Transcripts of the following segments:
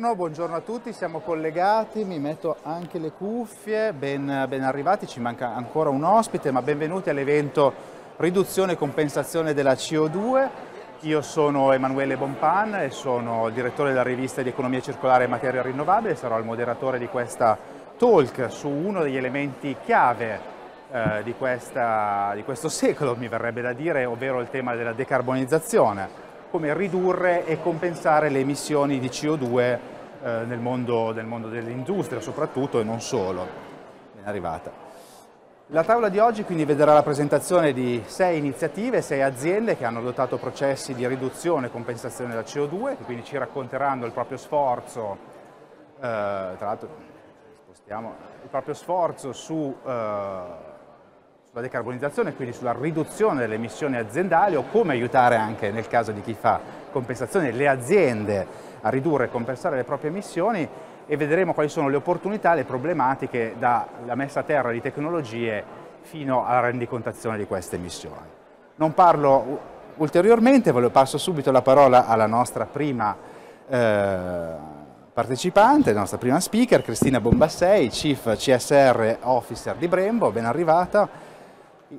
Buongiorno a tutti, siamo collegati, mi metto anche le cuffie, ben, ben arrivati, ci manca ancora un ospite, ma benvenuti all'evento Riduzione e Compensazione della CO2. Io sono Emanuele Bompan e sono il direttore della rivista di Economia Circolare e Materia Rinnovabile, sarò il moderatore di questa talk su uno degli elementi chiave eh, di, questa, di questo secolo, mi verrebbe da dire, ovvero il tema della decarbonizzazione come ridurre e compensare le emissioni di CO2 eh, nel, mondo, nel mondo dell'industria soprattutto e non solo. Ben arrivata. La tavola di oggi quindi vedrà la presentazione di sei iniziative, sei aziende che hanno adottato processi di riduzione e compensazione della CO2, che quindi ci racconteranno il proprio sforzo, eh, tra l'altro spostiamo, il proprio sforzo su eh, sulla decarbonizzazione, quindi sulla riduzione delle emissioni aziendali o come aiutare anche nel caso di chi fa compensazione le aziende a ridurre e compensare le proprie emissioni e vedremo quali sono le opportunità, le problematiche dalla messa a terra di tecnologie fino alla rendicontazione di queste emissioni. Non parlo ulteriormente, voglio passo subito la parola alla nostra prima eh, partecipante, la nostra prima speaker, Cristina Bombassei, Chief CSR Officer di Brembo, ben arrivata.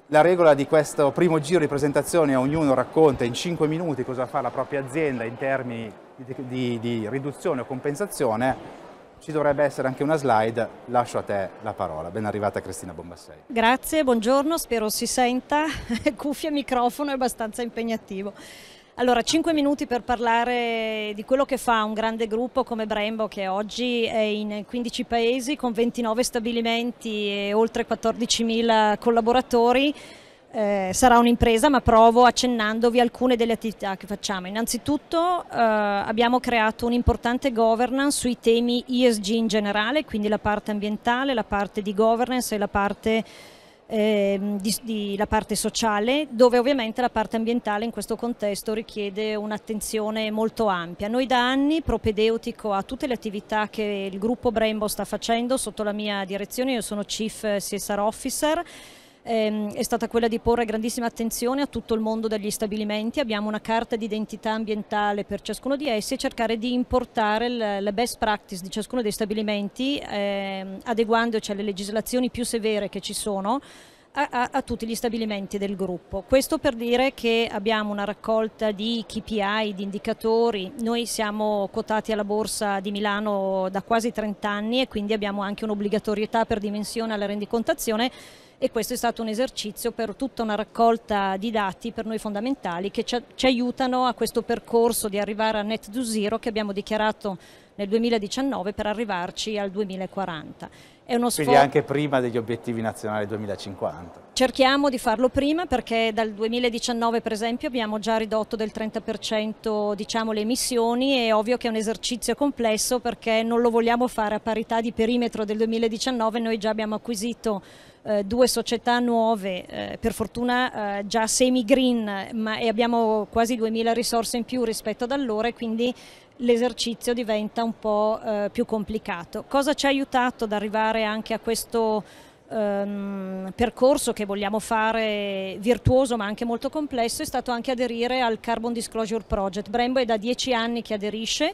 La regola di questo primo giro di presentazione è ognuno racconta in 5 minuti cosa fa la propria azienda in termini di, di, di riduzione o compensazione ci dovrebbe essere anche una slide, lascio a te la parola. Ben arrivata Cristina Bombassei. Grazie, buongiorno, spero si senta, cuffia, microfono è abbastanza impegnativo. Allora, 5 minuti per parlare di quello che fa un grande gruppo come Brembo che oggi è in 15 paesi con 29 stabilimenti e oltre 14.000 collaboratori. Eh, sarà un'impresa ma provo accennandovi alcune delle attività che facciamo. Innanzitutto eh, abbiamo creato un'importante governance sui temi ESG in generale, quindi la parte ambientale, la parte di governance e la parte eh, di, di, la parte sociale, dove ovviamente la parte ambientale in questo contesto richiede un'attenzione molto ampia. Noi da anni, propedeutico a tutte le attività che il gruppo Brembo sta facendo sotto la mia direzione, io sono Chief CSR Officer, ehm, è stata quella di porre grandissima attenzione a tutto il mondo degli stabilimenti, abbiamo una carta di identità ambientale per ciascuno di essi e cercare di importare le best practice di ciascuno dei stabilimenti ehm, adeguandoci cioè, alle legislazioni più severe che ci sono a, a, a, tutti gli stabilimenti del gruppo. Questo per dire che abbiamo una raccolta di KPI, di indicatori, noi siamo quotati alla borsa di Milano da quasi 30 anni e quindi abbiamo anche un'obbligatorietà per dimensione alla rendicontazione e questo è stato un esercizio per tutta una raccolta di dati per noi fondamentali che ci, ci aiutano a questo percorso di arrivare a net to zero che abbiamo dichiarato nel 2019 per arrivarci al 2040. È uno Quindi anche prima degli obiettivi nazionali 2050. Cerchiamo di farlo prima perché dal 2019 per esempio abbiamo già ridotto del 30% diciamo, le emissioni è ovvio che è un esercizio complesso perché non lo vogliamo fare a parità di perimetro del 2019, noi già abbiamo acquisito eh, due società nuove, eh, per fortuna eh, già semi-green, ma e abbiamo quasi 2000 risorse in più rispetto ad allora e quindi l'esercizio diventa un po' eh, più complicato. Cosa ci ha aiutato ad arrivare anche a questo ehm, percorso che vogliamo fare virtuoso ma anche molto complesso è stato anche aderire al Carbon Disclosure Project. Brembo è da dieci anni che aderisce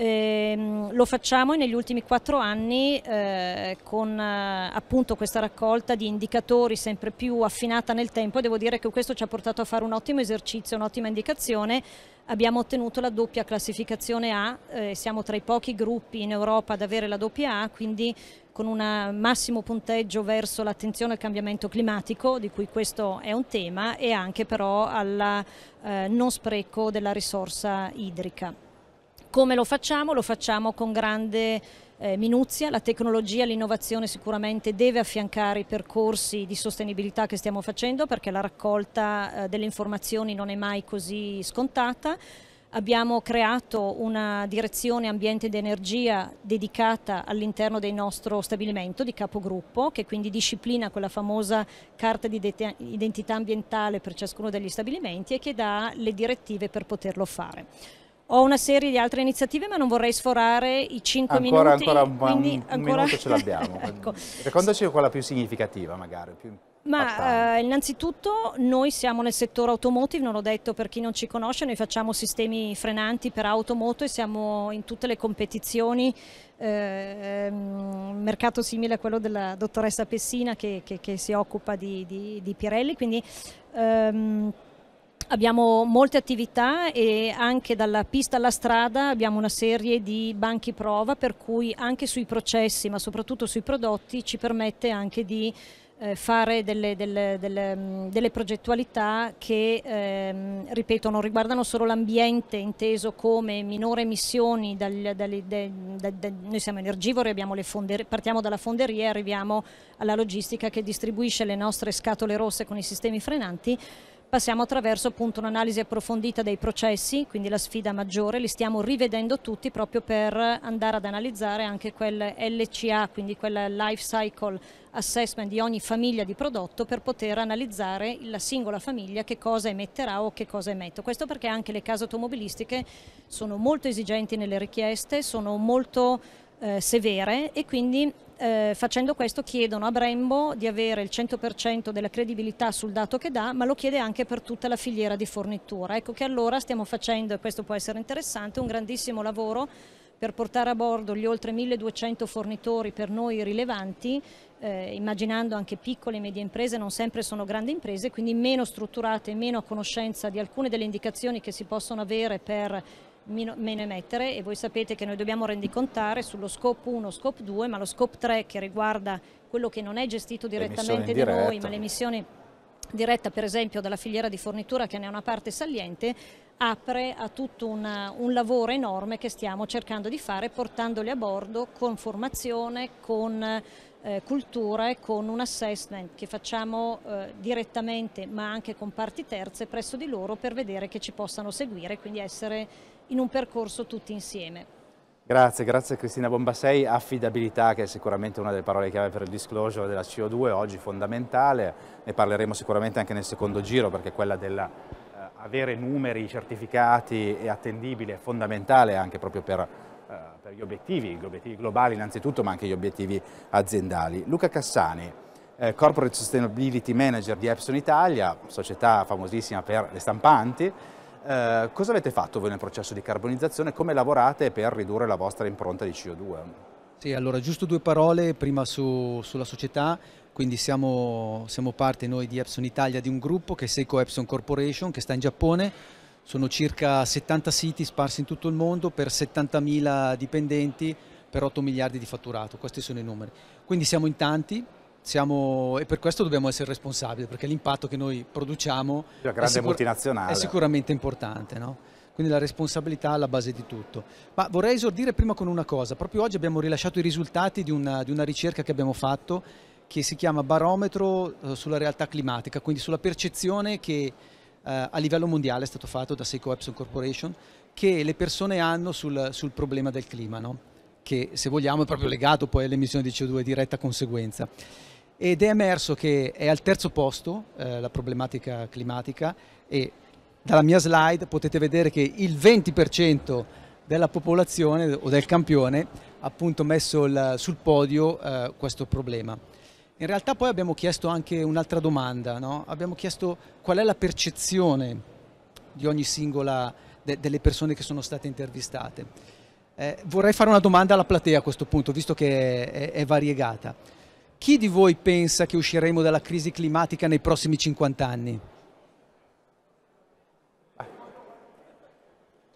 Ehm, lo facciamo negli ultimi quattro anni eh, con eh, appunto questa raccolta di indicatori sempre più affinata nel tempo e devo dire che questo ci ha portato a fare un ottimo esercizio, un'ottima indicazione. Abbiamo ottenuto la doppia classificazione A, eh, siamo tra i pochi gruppi in Europa ad avere la doppia A, quindi con un massimo punteggio verso l'attenzione al cambiamento climatico, di cui questo è un tema, e anche però al eh, non spreco della risorsa idrica. Come lo facciamo? Lo facciamo con grande eh, minuzia, la tecnologia, l'innovazione sicuramente deve affiancare i percorsi di sostenibilità che stiamo facendo perché la raccolta eh, delle informazioni non è mai così scontata. Abbiamo creato una direzione ambiente ed energia dedicata all'interno del nostro stabilimento di capogruppo che quindi disciplina quella famosa carta di identità ambientale per ciascuno degli stabilimenti e che dà le direttive per poterlo fare ho una serie di altre iniziative, ma non vorrei sforare i 5 ancora, minuti. Ancora, un, un ancora... minuto ce l'abbiamo. ecco. Raccontaci quella più significativa, magari. Più ma eh, innanzitutto noi siamo nel settore automotive, non l'ho detto per chi non ci conosce, noi facciamo sistemi frenanti per automoto e siamo in tutte le competizioni, eh, un mm, mercato simile a quello della dottoressa Pessina che, che, che si occupa di, di, di Pirelli, quindi... Ehm, Abbiamo molte attività e anche dalla pista alla strada abbiamo una serie di banchi prova per cui anche sui processi ma soprattutto sui prodotti ci permette anche di eh, fare delle, delle, delle, mm, delle, progettualità che, ehm, ripeto, non riguardano solo l'ambiente inteso come minore emissioni, dal, dal, de, de, de, noi siamo energivori, fonder, partiamo dalla fonderia e arriviamo alla logistica che distribuisce le nostre scatole rosse con i sistemi frenanti, passiamo attraverso appunto un'analisi approfondita dei processi, quindi la sfida maggiore, li stiamo rivedendo tutti proprio per andare ad analizzare anche quel LCA, quindi quel life cycle assessment di ogni famiglia di prodotto per poter analizzare la singola famiglia che cosa emetterà o che cosa emette. Questo perché anche le case automobilistiche sono molto esigenti nelle richieste, sono molto eh, severe e quindi eh, facendo questo chiedono a Brembo di avere il 100% della credibilità sul dato che dà, ma lo chiede anche per tutta la filiera di fornitura. Ecco che allora stiamo facendo, e questo può essere interessante, un grandissimo lavoro per portare a bordo gli oltre 1200 fornitori per noi rilevanti, eh, immaginando anche piccole e medie imprese, non sempre sono grandi imprese, quindi meno strutturate, e meno a conoscenza di alcune delle indicazioni che si possono avere per meno, emettere e voi sapete che noi dobbiamo rendicontare sullo scope 1, scope 2, ma lo scope 3 che riguarda quello che non è gestito direttamente da noi, ma le emissioni diretta per esempio dalla filiera di fornitura che ne è una parte saliente, apre a tutto una, un lavoro enorme che stiamo cercando di fare portandoli a bordo con formazione, con eh, cultura e con un assessment che facciamo eh, direttamente ma anche con parti terze presso di loro per vedere che ci possano seguire e quindi essere in un percorso tutti insieme. Grazie, grazie Cristina Bombasei. Affidabilità che è sicuramente una delle parole chiave per il disclosure della CO2 oggi fondamentale, ne parleremo sicuramente anche nel secondo giro perché quella della eh, avere numeri certificati e attendibili è fondamentale anche proprio per, eh, per, gli obiettivi, gli obiettivi globali innanzitutto ma anche gli obiettivi aziendali. Luca Cassani, eh, Corporate Sustainability Manager di Epson Italia, società famosissima per le stampanti, eh, cosa avete fatto voi nel processo di carbonizzazione? Come lavorate per ridurre la vostra impronta di CO2? Sì, allora giusto due parole prima su, sulla società, quindi siamo, siamo, parte noi di Epson Italia di un gruppo che è Seiko Epson Corporation che sta in Giappone, sono circa 70 siti sparsi in tutto il mondo per 70.000 dipendenti per 8 miliardi di fatturato, questi sono i numeri. Quindi siamo in tanti, siamo, e per questo dobbiamo essere responsabili, perché l'impatto che noi produciamo è, sicur è, sicuramente importante. No? Quindi la responsabilità è alla base di tutto. Ma vorrei esordire prima con una cosa. Proprio oggi abbiamo rilasciato i risultati di una, di una ricerca che abbiamo fatto che si chiama Barometro eh, sulla realtà climatica, quindi sulla percezione che eh, a livello mondiale è stato fatto da Seiko Epson Corporation che le persone hanno sul, sul problema del clima, no? che se vogliamo è proprio legato poi all'emissione di CO2 diretta conseguenza ed è emerso che è al terzo posto eh, la problematica climatica e dalla mia slide potete vedere che il 20% della popolazione o del campione ha appunto messo il, sul podio eh, questo problema. In realtà poi abbiamo chiesto anche un'altra domanda, no? abbiamo chiesto qual è la percezione di ogni singola de, delle persone che sono state intervistate. Eh, vorrei fare una domanda alla platea a questo punto, visto che è, è, è variegata. Chi di voi pensa che usciremo dalla crisi climatica nei prossimi 50 anni?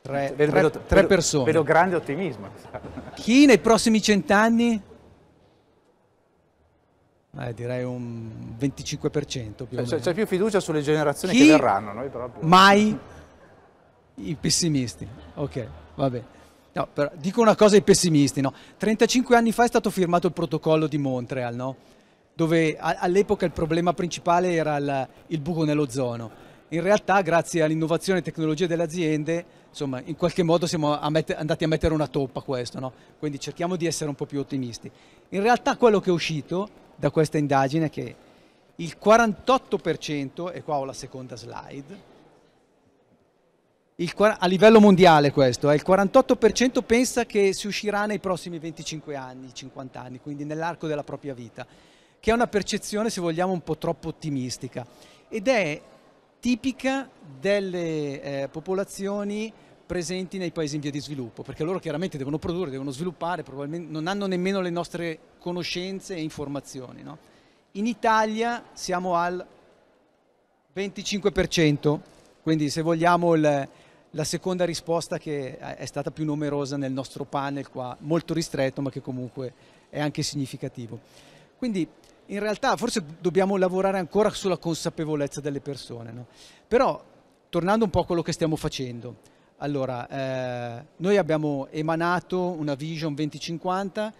Tre, vedo, tre, vedo, tre vedo, persone. Vedo grande ottimismo. Chi nei prossimi 100 anni? Eh, direi un 25% C'è più fiducia sulle generazioni Chi? che verranno. Noi proprio. Mai i pessimisti. Ok, va bene. No, però, dico una cosa ai pessimisti, no? 35 anni fa è stato firmato il protocollo di Montreal, no? dove all'epoca il problema principale era il, il buco nell'ozono. In realtà, grazie all'innovazione e tecnologia delle aziende, insomma, in qualche modo siamo a mette, andati a mettere una toppa a questo, no? quindi cerchiamo di essere un po' più ottimisti. In realtà quello che è uscito da questa indagine è che il 48%, e qua ho la seconda slide, il, a livello mondiale questo, eh, il 48% pensa che si uscirà nei prossimi 25 anni, 50 anni, quindi nell'arco della propria vita, che è una percezione se vogliamo un po' troppo ottimistica ed è tipica delle eh, popolazioni presenti nei paesi in via di sviluppo, perché loro chiaramente devono produrre, devono sviluppare, probabilmente non hanno nemmeno le nostre conoscenze e informazioni. No? In Italia siamo al 25%, quindi se vogliamo il, la seconda risposta che è stata più numerosa nel nostro panel qua, molto ristretto ma che comunque è anche significativo. Quindi in realtà forse dobbiamo lavorare ancora sulla consapevolezza delle persone, no? però tornando un po' a quello che stiamo facendo, allora eh, noi abbiamo emanato una Vision 2050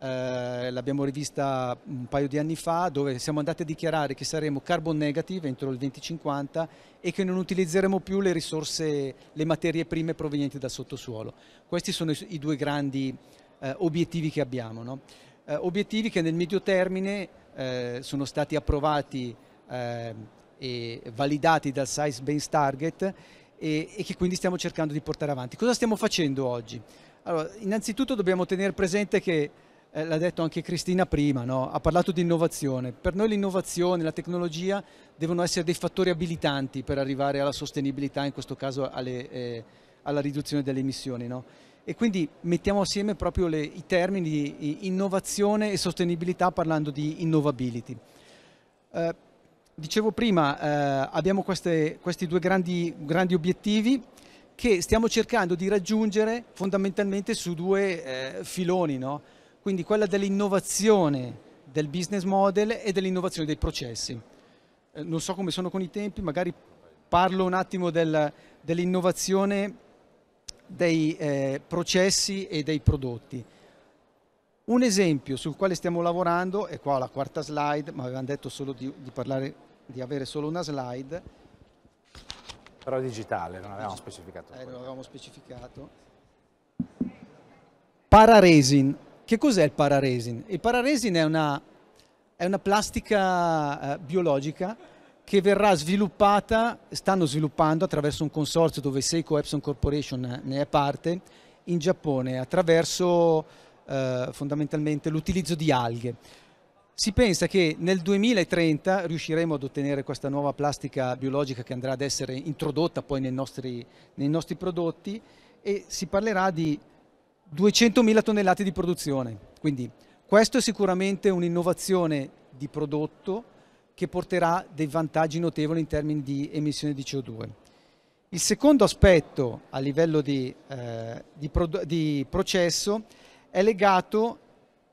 eh, l'abbiamo rivista un paio di anni fa, dove siamo andati a dichiarare che saremo carbon negative entro il 2050 e che non utilizzeremo più le risorse, le materie prime provenienti dal sottosuolo. Questi sono i, due grandi eh, obiettivi che abbiamo. No? Eh, obiettivi che nel medio termine eh, sono stati approvati eh, e validati dal Science Based Target e, e che quindi stiamo cercando di portare avanti. Cosa stiamo facendo oggi? Allora, innanzitutto dobbiamo tenere presente che eh, l'ha detto anche Cristina prima, no? ha parlato di innovazione. Per noi l'innovazione, la tecnologia devono essere dei fattori abilitanti per arrivare alla sostenibilità, in questo caso alle, eh, alla riduzione delle emissioni. No? E quindi mettiamo assieme proprio le, i termini di innovazione e sostenibilità parlando di innovability. Eh, dicevo prima, eh, abbiamo queste, questi due grandi, grandi obiettivi che stiamo cercando di raggiungere fondamentalmente su due eh, filoni. No? quindi quella dell'innovazione del business model e dell'innovazione dei processi. Eh, non so come sono con i tempi, magari parlo un attimo del, dell'innovazione dei eh, processi e dei prodotti. Un esempio sul quale stiamo lavorando, è qua la quarta slide, ma avevamo detto solo di, di, parlare, di avere solo una slide. Però digitale, non avevamo specificato. Eh, non avevamo specificato. Pararesin, che cos'è il pararesin? Il pararesin è una, è una plastica eh, biologica che verrà sviluppata, stanno sviluppando attraverso un consorzio dove Seiko Epson Corporation ne è parte, in Giappone attraverso eh, fondamentalmente l'utilizzo di alghe. Si pensa che nel 2030 riusciremo ad ottenere questa nuova plastica biologica che andrà ad essere introdotta poi nei nostri, nei nostri prodotti e si parlerà di 200.000 tonnellate di produzione, quindi questo è sicuramente un'innovazione di prodotto che porterà dei vantaggi notevoli in termini di emissione di CO2. Il secondo aspetto a livello di, eh, di, di processo è legato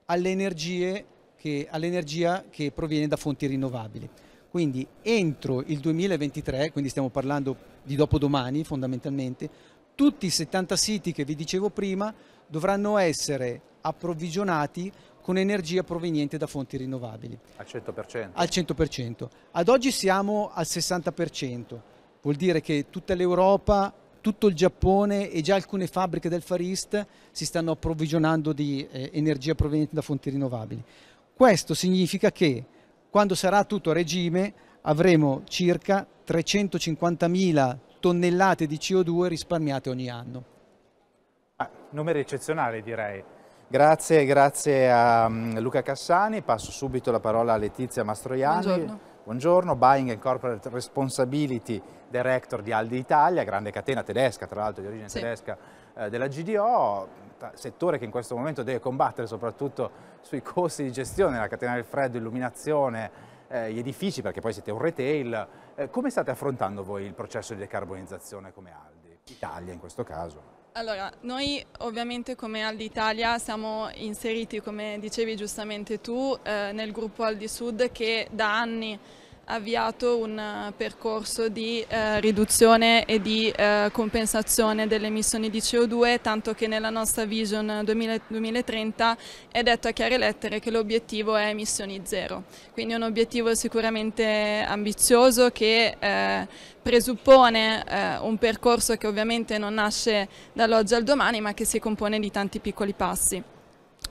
all'energia che, all che proviene da fonti rinnovabili. Quindi entro il 2023, quindi stiamo parlando di dopodomani fondamentalmente, tutti i 70 siti che vi dicevo prima dovranno essere approvvigionati con energia proveniente da fonti rinnovabili. Al 100%? Al 100%. Ad oggi siamo al 60%, vuol dire che tutta l'Europa, tutto il Giappone e già alcune fabbriche del Far East si stanno approvvigionando di eh, energia proveniente da fonti rinnovabili. Questo significa che quando sarà tutto a regime avremo circa 350.000 tonnellate di CO2 risparmiate ogni anno numeri eccezionale direi. Grazie, grazie a mm, Luca Cassani, passo subito la parola a Letizia Mastroianni. Buongiorno. Buongiorno, Buying and Corporate Responsibility Director di Aldi Italia, grande catena tedesca, tra l'altro di origine sì. tedesca eh, della GDO, settore che in questo momento deve combattere soprattutto sui costi di gestione, la catena del freddo, illuminazione, eh, gli edifici, perché poi siete un retail. Eh, come state affrontando voi il processo di decarbonizzazione come Aldi? Italia in questo caso. Allora, noi ovviamente come Aldi Italia siamo inseriti, come dicevi giustamente tu, eh, nel gruppo Aldi Sud che da anni avviato un eh, percorso di eh, riduzione e di eh, compensazione delle emissioni di CO2, tanto che nella nostra Vision 2000, 2030 è detto a chiare lettere che l'obiettivo è emissioni zero. Quindi un obiettivo sicuramente ambizioso che eh, presuppone eh, un percorso che ovviamente non nasce dall'oggi al domani, ma che si compone di tanti piccoli passi.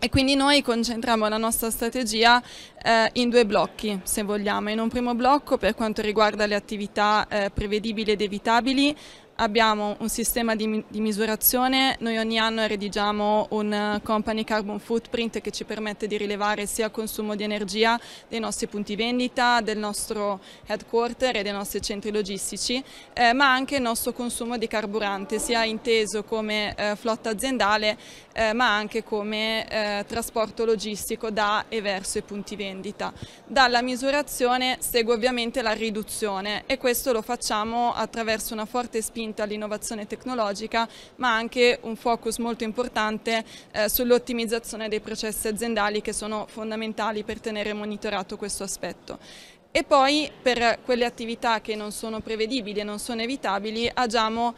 E quindi noi concentriamo la nostra strategia eh, in due blocchi, se vogliamo. In un primo blocco, per quanto riguarda le attività eh, prevedibili ed evitabili, abbiamo un sistema di, di, misurazione, noi ogni anno redigiamo un eh, company carbon footprint che ci permette di rilevare sia il consumo di energia dei nostri punti vendita, del nostro headquarter e dei nostri centri logistici, eh, ma anche il nostro consumo di carburante, sia inteso come eh, flotta aziendale eh, ma anche come eh, trasporto logistico da e verso i punti vendita. Dalla misurazione segue ovviamente la riduzione e questo lo facciamo attraverso una forte spinta all'innovazione tecnologica ma anche un focus molto importante eh, sull'ottimizzazione dei processi aziendali che sono fondamentali per tenere monitorato questo aspetto e poi per quelle attività che non sono prevedibili e non sono evitabili agiamo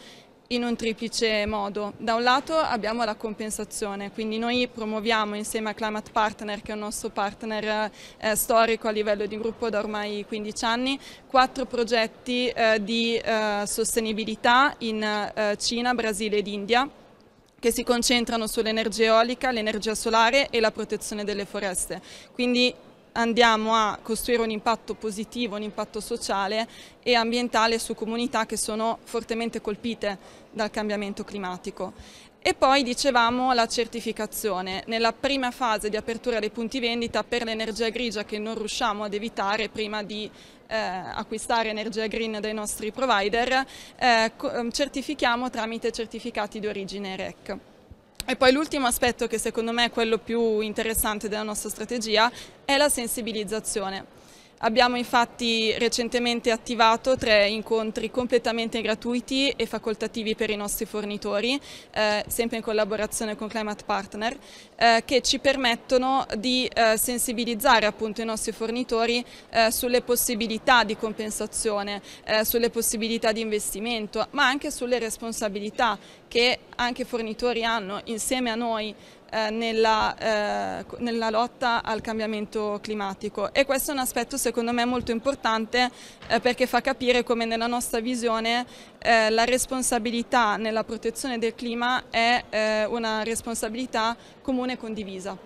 in un triplice modo. Da un lato abbiamo la compensazione, quindi noi promuoviamo insieme a Climate Partner, che è un nostro partner eh, storico a livello di gruppo da ormai 15 anni, quattro progetti eh, di eh, sostenibilità in eh, Cina, Brasile ed India che si concentrano sull'energia eolica, l'energia solare e la protezione delle foreste. Quindi andiamo a costruire un impatto positivo, un impatto sociale e ambientale su comunità che sono fortemente colpite dal cambiamento climatico. E poi dicevamo la certificazione, nella prima fase di apertura dei punti vendita per l'energia grigia che non riusciamo ad evitare prima di eh, acquistare energia green dai nostri provider, eh, certifichiamo tramite certificati di origine REC. E poi l'ultimo aspetto che secondo me è quello più interessante della nostra strategia è la sensibilizzazione. Abbiamo infatti recentemente attivato tre incontri completamente gratuiti e facoltativi per i nostri fornitori, eh, sempre in collaborazione con Climate Partner, eh, che ci permettono di eh, sensibilizzare appunto i nostri fornitori eh, sulle possibilità di compensazione, eh, sulle possibilità di investimento, ma anche sulle responsabilità che anche i fornitori hanno insieme a noi eh, nella, eh, nella, lotta al cambiamento climatico e questo è un aspetto secondo me molto importante eh, perché fa capire come nella nostra visione eh, la responsabilità nella protezione del clima è eh, una responsabilità comune e condivisa.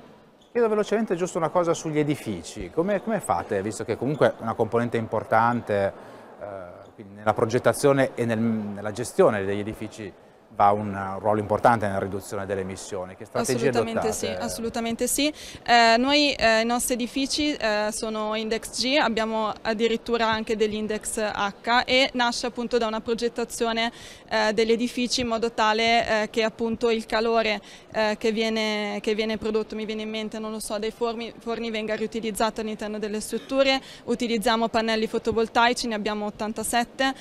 Chiedo velocemente giusto una cosa sugli edifici, come, come fate, visto che comunque è una componente importante eh, nella progettazione e nel, nella gestione degli edifici ha un ruolo importante nella riduzione delle emissioni. Che strategie assolutamente adottate? sì, assolutamente sì. Eh, noi eh, i nostri edifici eh, sono index G, abbiamo addirittura anche degli index H e nasce appunto da una progettazione eh, degli edifici in modo tale eh, che appunto il calore eh, che viene, che, viene, prodotto, mi viene in mente, non lo so, dai forni, forni venga riutilizzato all'interno delle strutture. Utilizziamo pannelli fotovoltaici, ne abbiamo 87,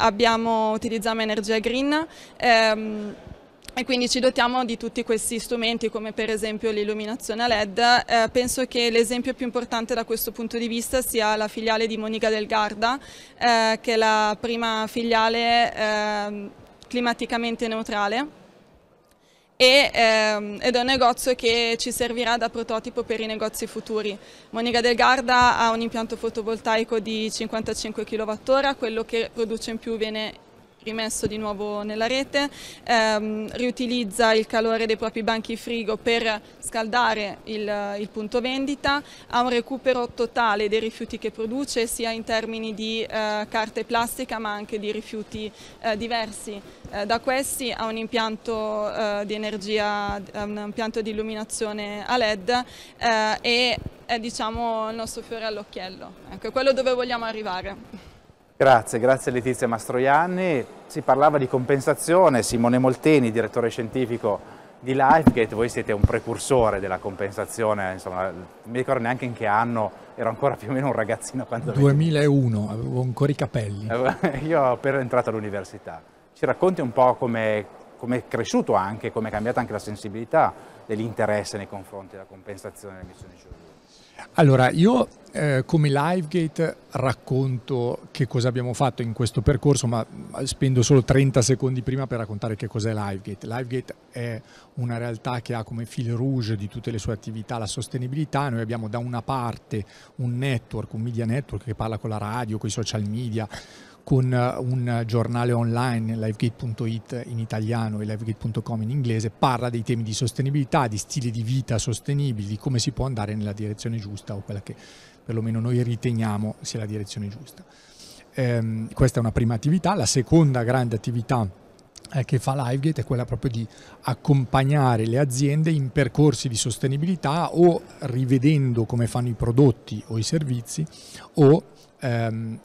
abbiamo, utilizziamo energia green Ehm, e quindi ci dotiamo di tutti questi strumenti come per esempio l'illuminazione a LED. Eh, penso che l'esempio più importante da questo punto di vista sia la filiale di Monica del Garda, eh, che è la prima filiale eh, climaticamente neutrale. E, ehm, ed è un negozio che ci servirà da prototipo per i negozi futuri. Monica del Garda ha un impianto fotovoltaico di 55 kWh, quello che produce in più viene rimesso di nuovo nella rete, ehm, riutilizza il calore dei propri banchi frigo per scaldare il, il, punto vendita, ha un recupero totale dei rifiuti che produce sia in termini di eh, carta e plastica ma anche di rifiuti eh, diversi. Eh, da questi ha un impianto eh, di energia, un impianto di illuminazione a LED eh, e è diciamo il nostro fiore all'occhiello, ecco, è quello dove vogliamo arrivare. Grazie, grazie Letizia Mastroianni. Si parlava di compensazione, Simone Molteni, direttore scientifico di Lifegate, voi siete un precursore della compensazione, insomma, non mi ricordo neanche in che anno, ero ancora più o meno un ragazzino quando... 2001, avevo, avevo ancora i capelli. Io ho appena entrato all'università. Ci racconti un po' come come è cresciuto anche, come è cambiata anche la sensibilità dell'interesse nei confronti della compensazione delle emissioni di CO2. Allora, io eh, come Livegate racconto che cosa abbiamo fatto in questo percorso, ma spendo solo 30 secondi prima per raccontare che cos'è Livegate. Livegate è una realtà che ha come fil rouge di tutte le sue attività la sostenibilità. Noi abbiamo da una parte un network, un media network che parla con la radio, con i social media, con eh, un giornale online, livegate.it in italiano e livegate.com in inglese, parla dei temi di sostenibilità, di stili di vita sostenibili, di come si può andare nella direzione giusta o quella che perlomeno noi riteniamo sia la direzione giusta. Ehm, questa è una prima attività. La seconda grande attività eh, che fa Livegate è quella proprio di accompagnare le aziende in percorsi di sostenibilità o rivedendo come fanno i prodotti o i servizi o ehm,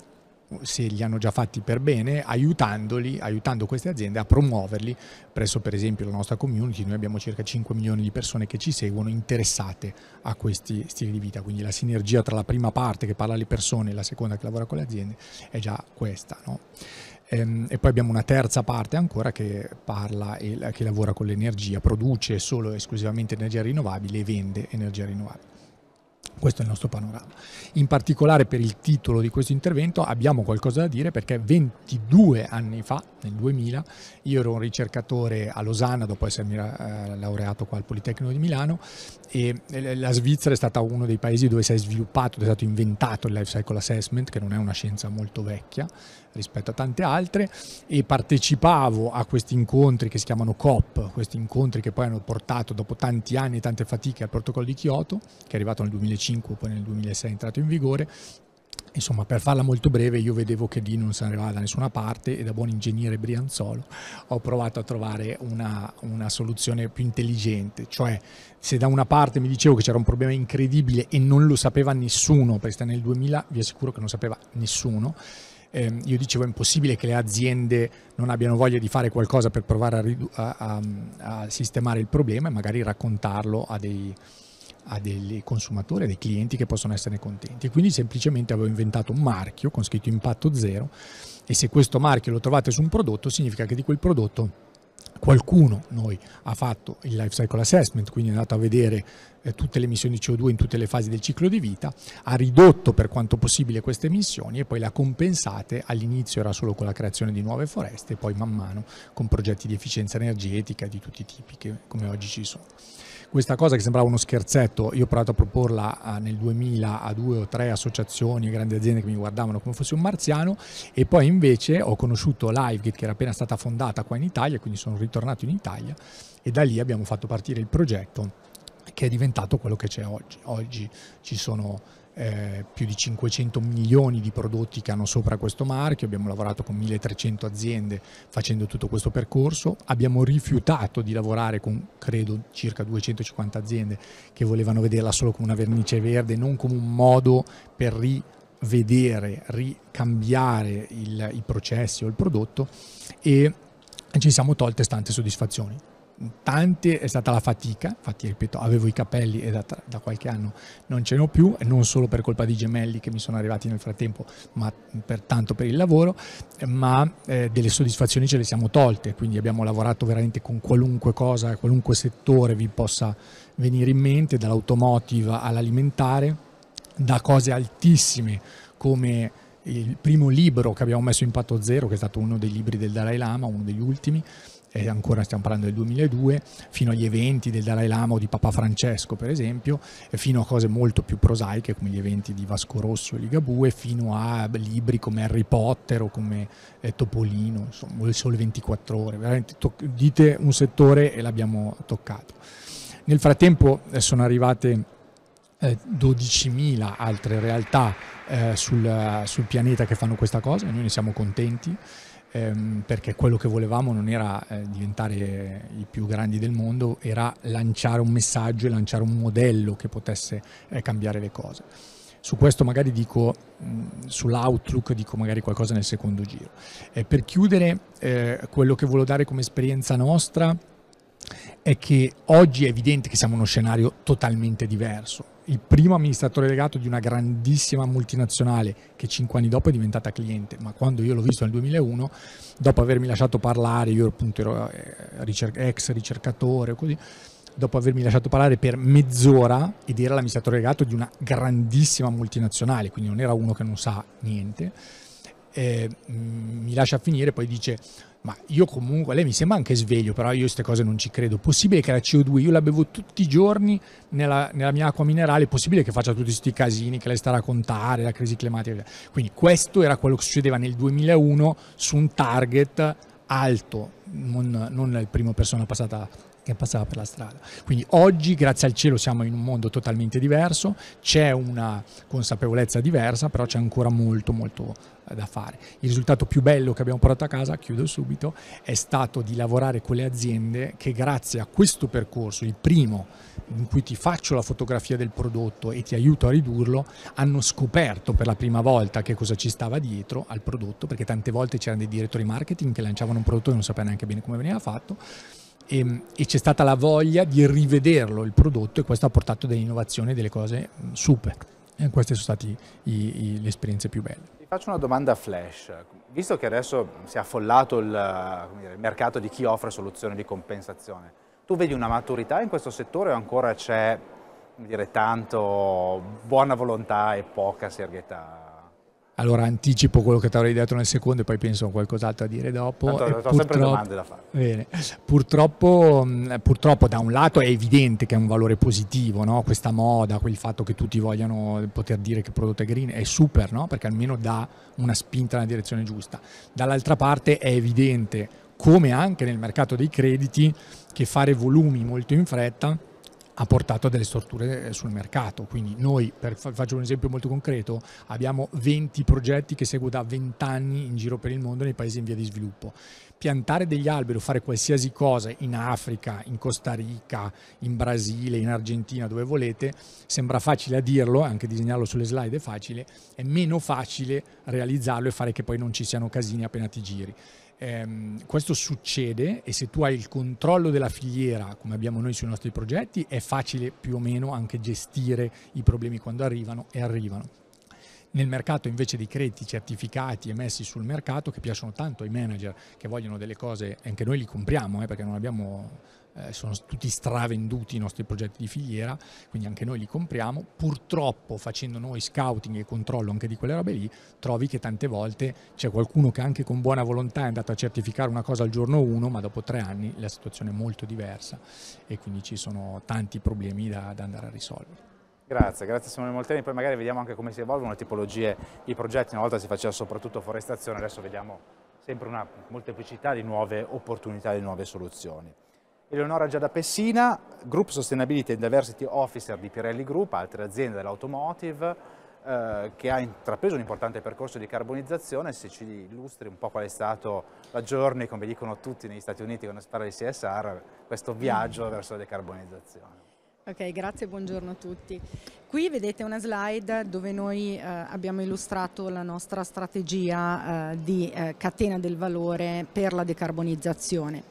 se li hanno già fatti per bene, aiutandoli, aiutando queste aziende a promuoverli presso per esempio la nostra community, noi abbiamo circa 5 milioni di persone che ci seguono interessate a questi stili di vita, quindi la sinergia tra la prima parte che parla alle persone e la seconda che lavora con le aziende è già questa. No? Ehm, e poi abbiamo una terza parte ancora che parla e che lavora con l'energia, produce solo esclusivamente energia rinnovabile e vende energia rinnovabile. Questo è il nostro panorama. In particolare per il titolo di questo intervento abbiamo qualcosa da dire perché 22 anni fa nel 2000, io ero un ricercatore a Losanna dopo essermi eh, laureato qua al Politecnico di Milano e la Svizzera è stata uno dei paesi dove si è sviluppato, dove è stato inventato il life cycle assessment, che non è una scienza molto vecchia rispetto a tante altre, e partecipavo a questi incontri che si chiamano COP, questi incontri che poi hanno portato dopo tanti anni e tante fatiche al protocollo di Kyoto, che è arrivato nel 2005, poi nel 2006 è entrato in vigore, Insomma, per farla molto breve, io vedevo che lì non si arrivava da nessuna parte e da buon ingegnere Brianzolo ho provato a trovare una, una soluzione più intelligente, cioè se da una parte mi dicevo che c'era un problema incredibile e non lo sapeva nessuno, perché nel 2000 vi assicuro che non sapeva nessuno, eh, io dicevo è impossibile che le aziende non abbiano voglia di fare qualcosa per provare a, a, a, a sistemare il problema e magari raccontarlo a dei a dei consumatori, a dei clienti che possono essere contenti. Quindi semplicemente avevo inventato un marchio con scritto impatto zero e se questo marchio lo trovate su un prodotto significa che di quel prodotto qualcuno noi ha fatto il life cycle assessment, quindi è andato a vedere eh, tutte le emissioni di CO2 in tutte le fasi del ciclo di vita, ha ridotto per quanto possibile queste emissioni e poi le ha compensate, all'inizio era solo con la creazione di nuove foreste e poi man mano con progetti di efficienza energetica di tutti i tipi che come oggi ci sono questa cosa che sembrava uno scherzetto, io ho provato a proporla eh, nel 2000 a due o tre associazioni e grandi aziende che mi guardavano come fossi un marziano e poi invece ho conosciuto Livegate che era appena stata fondata qua in Italia, quindi sono ritornato in Italia e da lì abbiamo fatto partire il progetto che è diventato quello che c'è oggi. Oggi ci sono eh, più di 500 milioni di prodotti che hanno sopra questo marchio, abbiamo lavorato con 1300 aziende facendo tutto questo percorso, abbiamo rifiutato di lavorare con credo circa 250 aziende che volevano vederla solo come una vernice verde, non come un modo per rivedere, ricambiare il, i processi o il prodotto e ci siamo tolte tante soddisfazioni tanti è stata la fatica, infatti ripeto avevo i capelli e da, da qualche anno non ce n'ho più e non solo per colpa di gemelli che mi sono arrivati nel frattempo ma per, tanto per il lavoro ma eh, delle soddisfazioni ce le siamo tolte quindi abbiamo lavorato veramente con qualunque cosa, qualunque settore vi possa venire in mente dall'automotive all'alimentare da cose altissime come il primo libro che abbiamo messo in patto zero, che è stato uno dei libri del Dalai Lama, uno degli ultimi, e eh, ancora stiamo parlando del 2002, fino agli eventi del Dalai Lama o di Papa Francesco per esempio, eh, fino a cose molto più prosaiche come gli eventi di Vasco Rosso e Ligabue, fino a libri come Harry Potter o come eh, Topolino, insomma, il Sole 24 Ore, veramente dite un settore e l'abbiamo toccato. Nel frattempo sono arrivate... 12.000 altre realtà sul, sul pianeta che fanno questa cosa e noi ne siamo contenti ehm, perché quello che volevamo non era eh, diventare eh, i più grandi del mondo, era lanciare un messaggio e lanciare un modello che potesse eh, cambiare le cose. Su questo magari dico, sull'outlook dico magari qualcosa nel secondo giro. Eh, per chiudere, eh, quello che volevo dare come esperienza nostra è che oggi è evidente che siamo in uno scenario totalmente diverso il primo amministratore legato di una grandissima multinazionale che cinque anni dopo è diventata cliente, ma quando io l'ho visto nel 2001, dopo avermi lasciato parlare, io appunto ero eh, ex ricercatore, così, dopo avermi lasciato parlare per mezz'ora ed era l'amministratore legato di una grandissima multinazionale, quindi non era uno che non sa niente, eh, mi lascia finire, poi dice ma io comunque, lei mi sembra anche sveglio, però io queste cose non ci credo. Possibile che la CO2, io la bevo tutti i giorni nella, nella mia acqua minerale, possibile che faccia tutti questi casini che lei sta a raccontare, la crisi climatica. Quindi questo era quello che succedeva nel 2001 su un target alto, non, non la prima persona passata che passava per la strada. Quindi oggi, grazie al cielo, siamo in un mondo totalmente diverso, c'è una consapevolezza diversa, però c'è ancora molto molto eh, da fare. Il risultato più bello che abbiamo portato a casa, chiudo subito, è stato di lavorare con le aziende che grazie a questo percorso, il primo in cui ti faccio la fotografia del prodotto e ti aiuto a ridurlo, hanno scoperto per la prima volta che cosa ci stava dietro al prodotto, perché tante volte c'erano dei direttori marketing che lanciavano un prodotto e non sapevano neanche bene come veniva fatto e, ehm, e, c'è stata la voglia di rivederlo il prodotto e questo ha portato delle innovazioni, e delle cose mm, super. E eh, queste sono state i, i, le esperienze più belle. Vi faccio una domanda flash. Visto che adesso si è affollato il, dire, il mercato di chi offre soluzioni di compensazione, tu vedi una maturità in questo settore o ancora c'è dire, tanto buona volontà e poca serietà? allora anticipo quello che ti avrei detto nel secondo e poi penso a qualcos'altro a dire dopo. Tanto, purtroppo, bene, purtroppo, purtroppo, da un lato è evidente che è un valore positivo, no? questa moda, quel fatto che tutti vogliano poter dire che il prodotto è green è super, no? perché almeno dà una spinta nella direzione giusta. Dall'altra parte è evidente, come anche nel mercato dei crediti, che fare volumi molto in fretta ha portato a delle strutture eh, sul mercato. Quindi noi, per, faccio un esempio molto concreto, abbiamo 20 progetti che seguo da 20 anni in giro per il mondo nei paesi in via di sviluppo. Piantare degli alberi o fare qualsiasi cosa in Africa, in Costa Rica, in Brasile, in Argentina, dove volete, sembra facile a dirlo, anche disegnarlo sulle slide è facile, è meno facile realizzarlo e fare che poi non ci siano casini appena ti giri ehm, questo succede e se tu hai il controllo della filiera, come abbiamo noi sui nostri progetti, è facile più o meno anche gestire i problemi quando arrivano e arrivano. Nel mercato invece dei crediti certificati emessi sul mercato che piacciono tanto ai manager che vogliono delle cose, anche noi li compriamo eh, perché non abbiamo eh, sono tutti stravenduti i nostri progetti di filiera, quindi anche noi li compriamo. Purtroppo facendo noi scouting e controllo anche di quelle robe lì, trovi che tante volte c'è qualcuno che anche con buona volontà è andato a certificare una cosa al giorno 1, ma dopo tre anni la situazione è molto diversa e quindi ci sono tanti problemi da, da andare a risolvere. Grazie, grazie Simone Molteni, poi magari vediamo anche come si evolvono le tipologie, i progetti, una volta si faceva soprattutto forestazione, adesso vediamo sempre una molteplicità di nuove opportunità, di nuove soluzioni. Eleonora Giada Pessina, Group Sustainability and Diversity Officer di Pirelli Group, altre aziende dell'automotive, eh, che ha intrapreso un importante percorso di carbonizzazione, se ci illustri un po' qual è stato la journey, come dicono tutti negli Stati Uniti quando si parla di CSR, questo viaggio mm. verso la decarbonizzazione. Ok, grazie, e buongiorno a tutti. Qui vedete una slide dove noi eh, abbiamo illustrato la nostra strategia eh, di eh, catena del valore per la decarbonizzazione.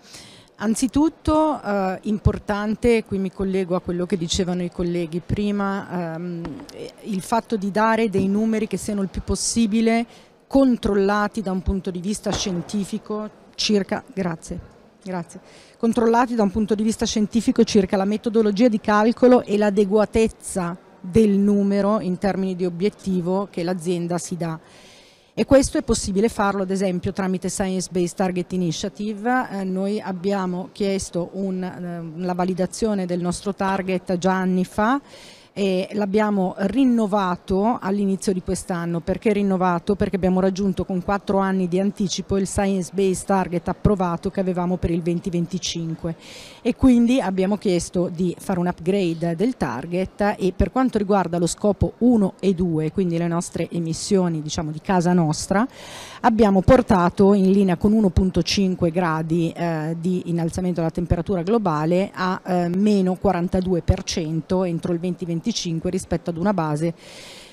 Anzitutto eh, importante, qui mi collego a quello che dicevano i colleghi prima, ehm, eh, il fatto di dare dei numeri che siano il più possibile controllati da un punto di vista scientifico circa, grazie, grazie, controllati da un punto di vista scientifico circa la metodologia di calcolo e l'adeguatezza del numero in termini di obiettivo che l'azienda si dà. E questo è possibile farlo ad esempio tramite Science Based Target Initiative, eh, noi abbiamo chiesto un, eh, la validazione del nostro target già anni fa e l'abbiamo rinnovato all'inizio di quest'anno. Perché rinnovato? Perché abbiamo raggiunto con quattro anni di anticipo il Science Based Target approvato che avevamo per il 2025 e quindi abbiamo chiesto di fare un upgrade del target e per quanto riguarda lo scopo 1 e 2, quindi le nostre emissioni diciamo, di casa nostra, abbiamo portato in linea con 1.5 gradi eh, di innalzamento della temperatura globale a eh, meno 42% entro il 2025 25 rispetto ad una base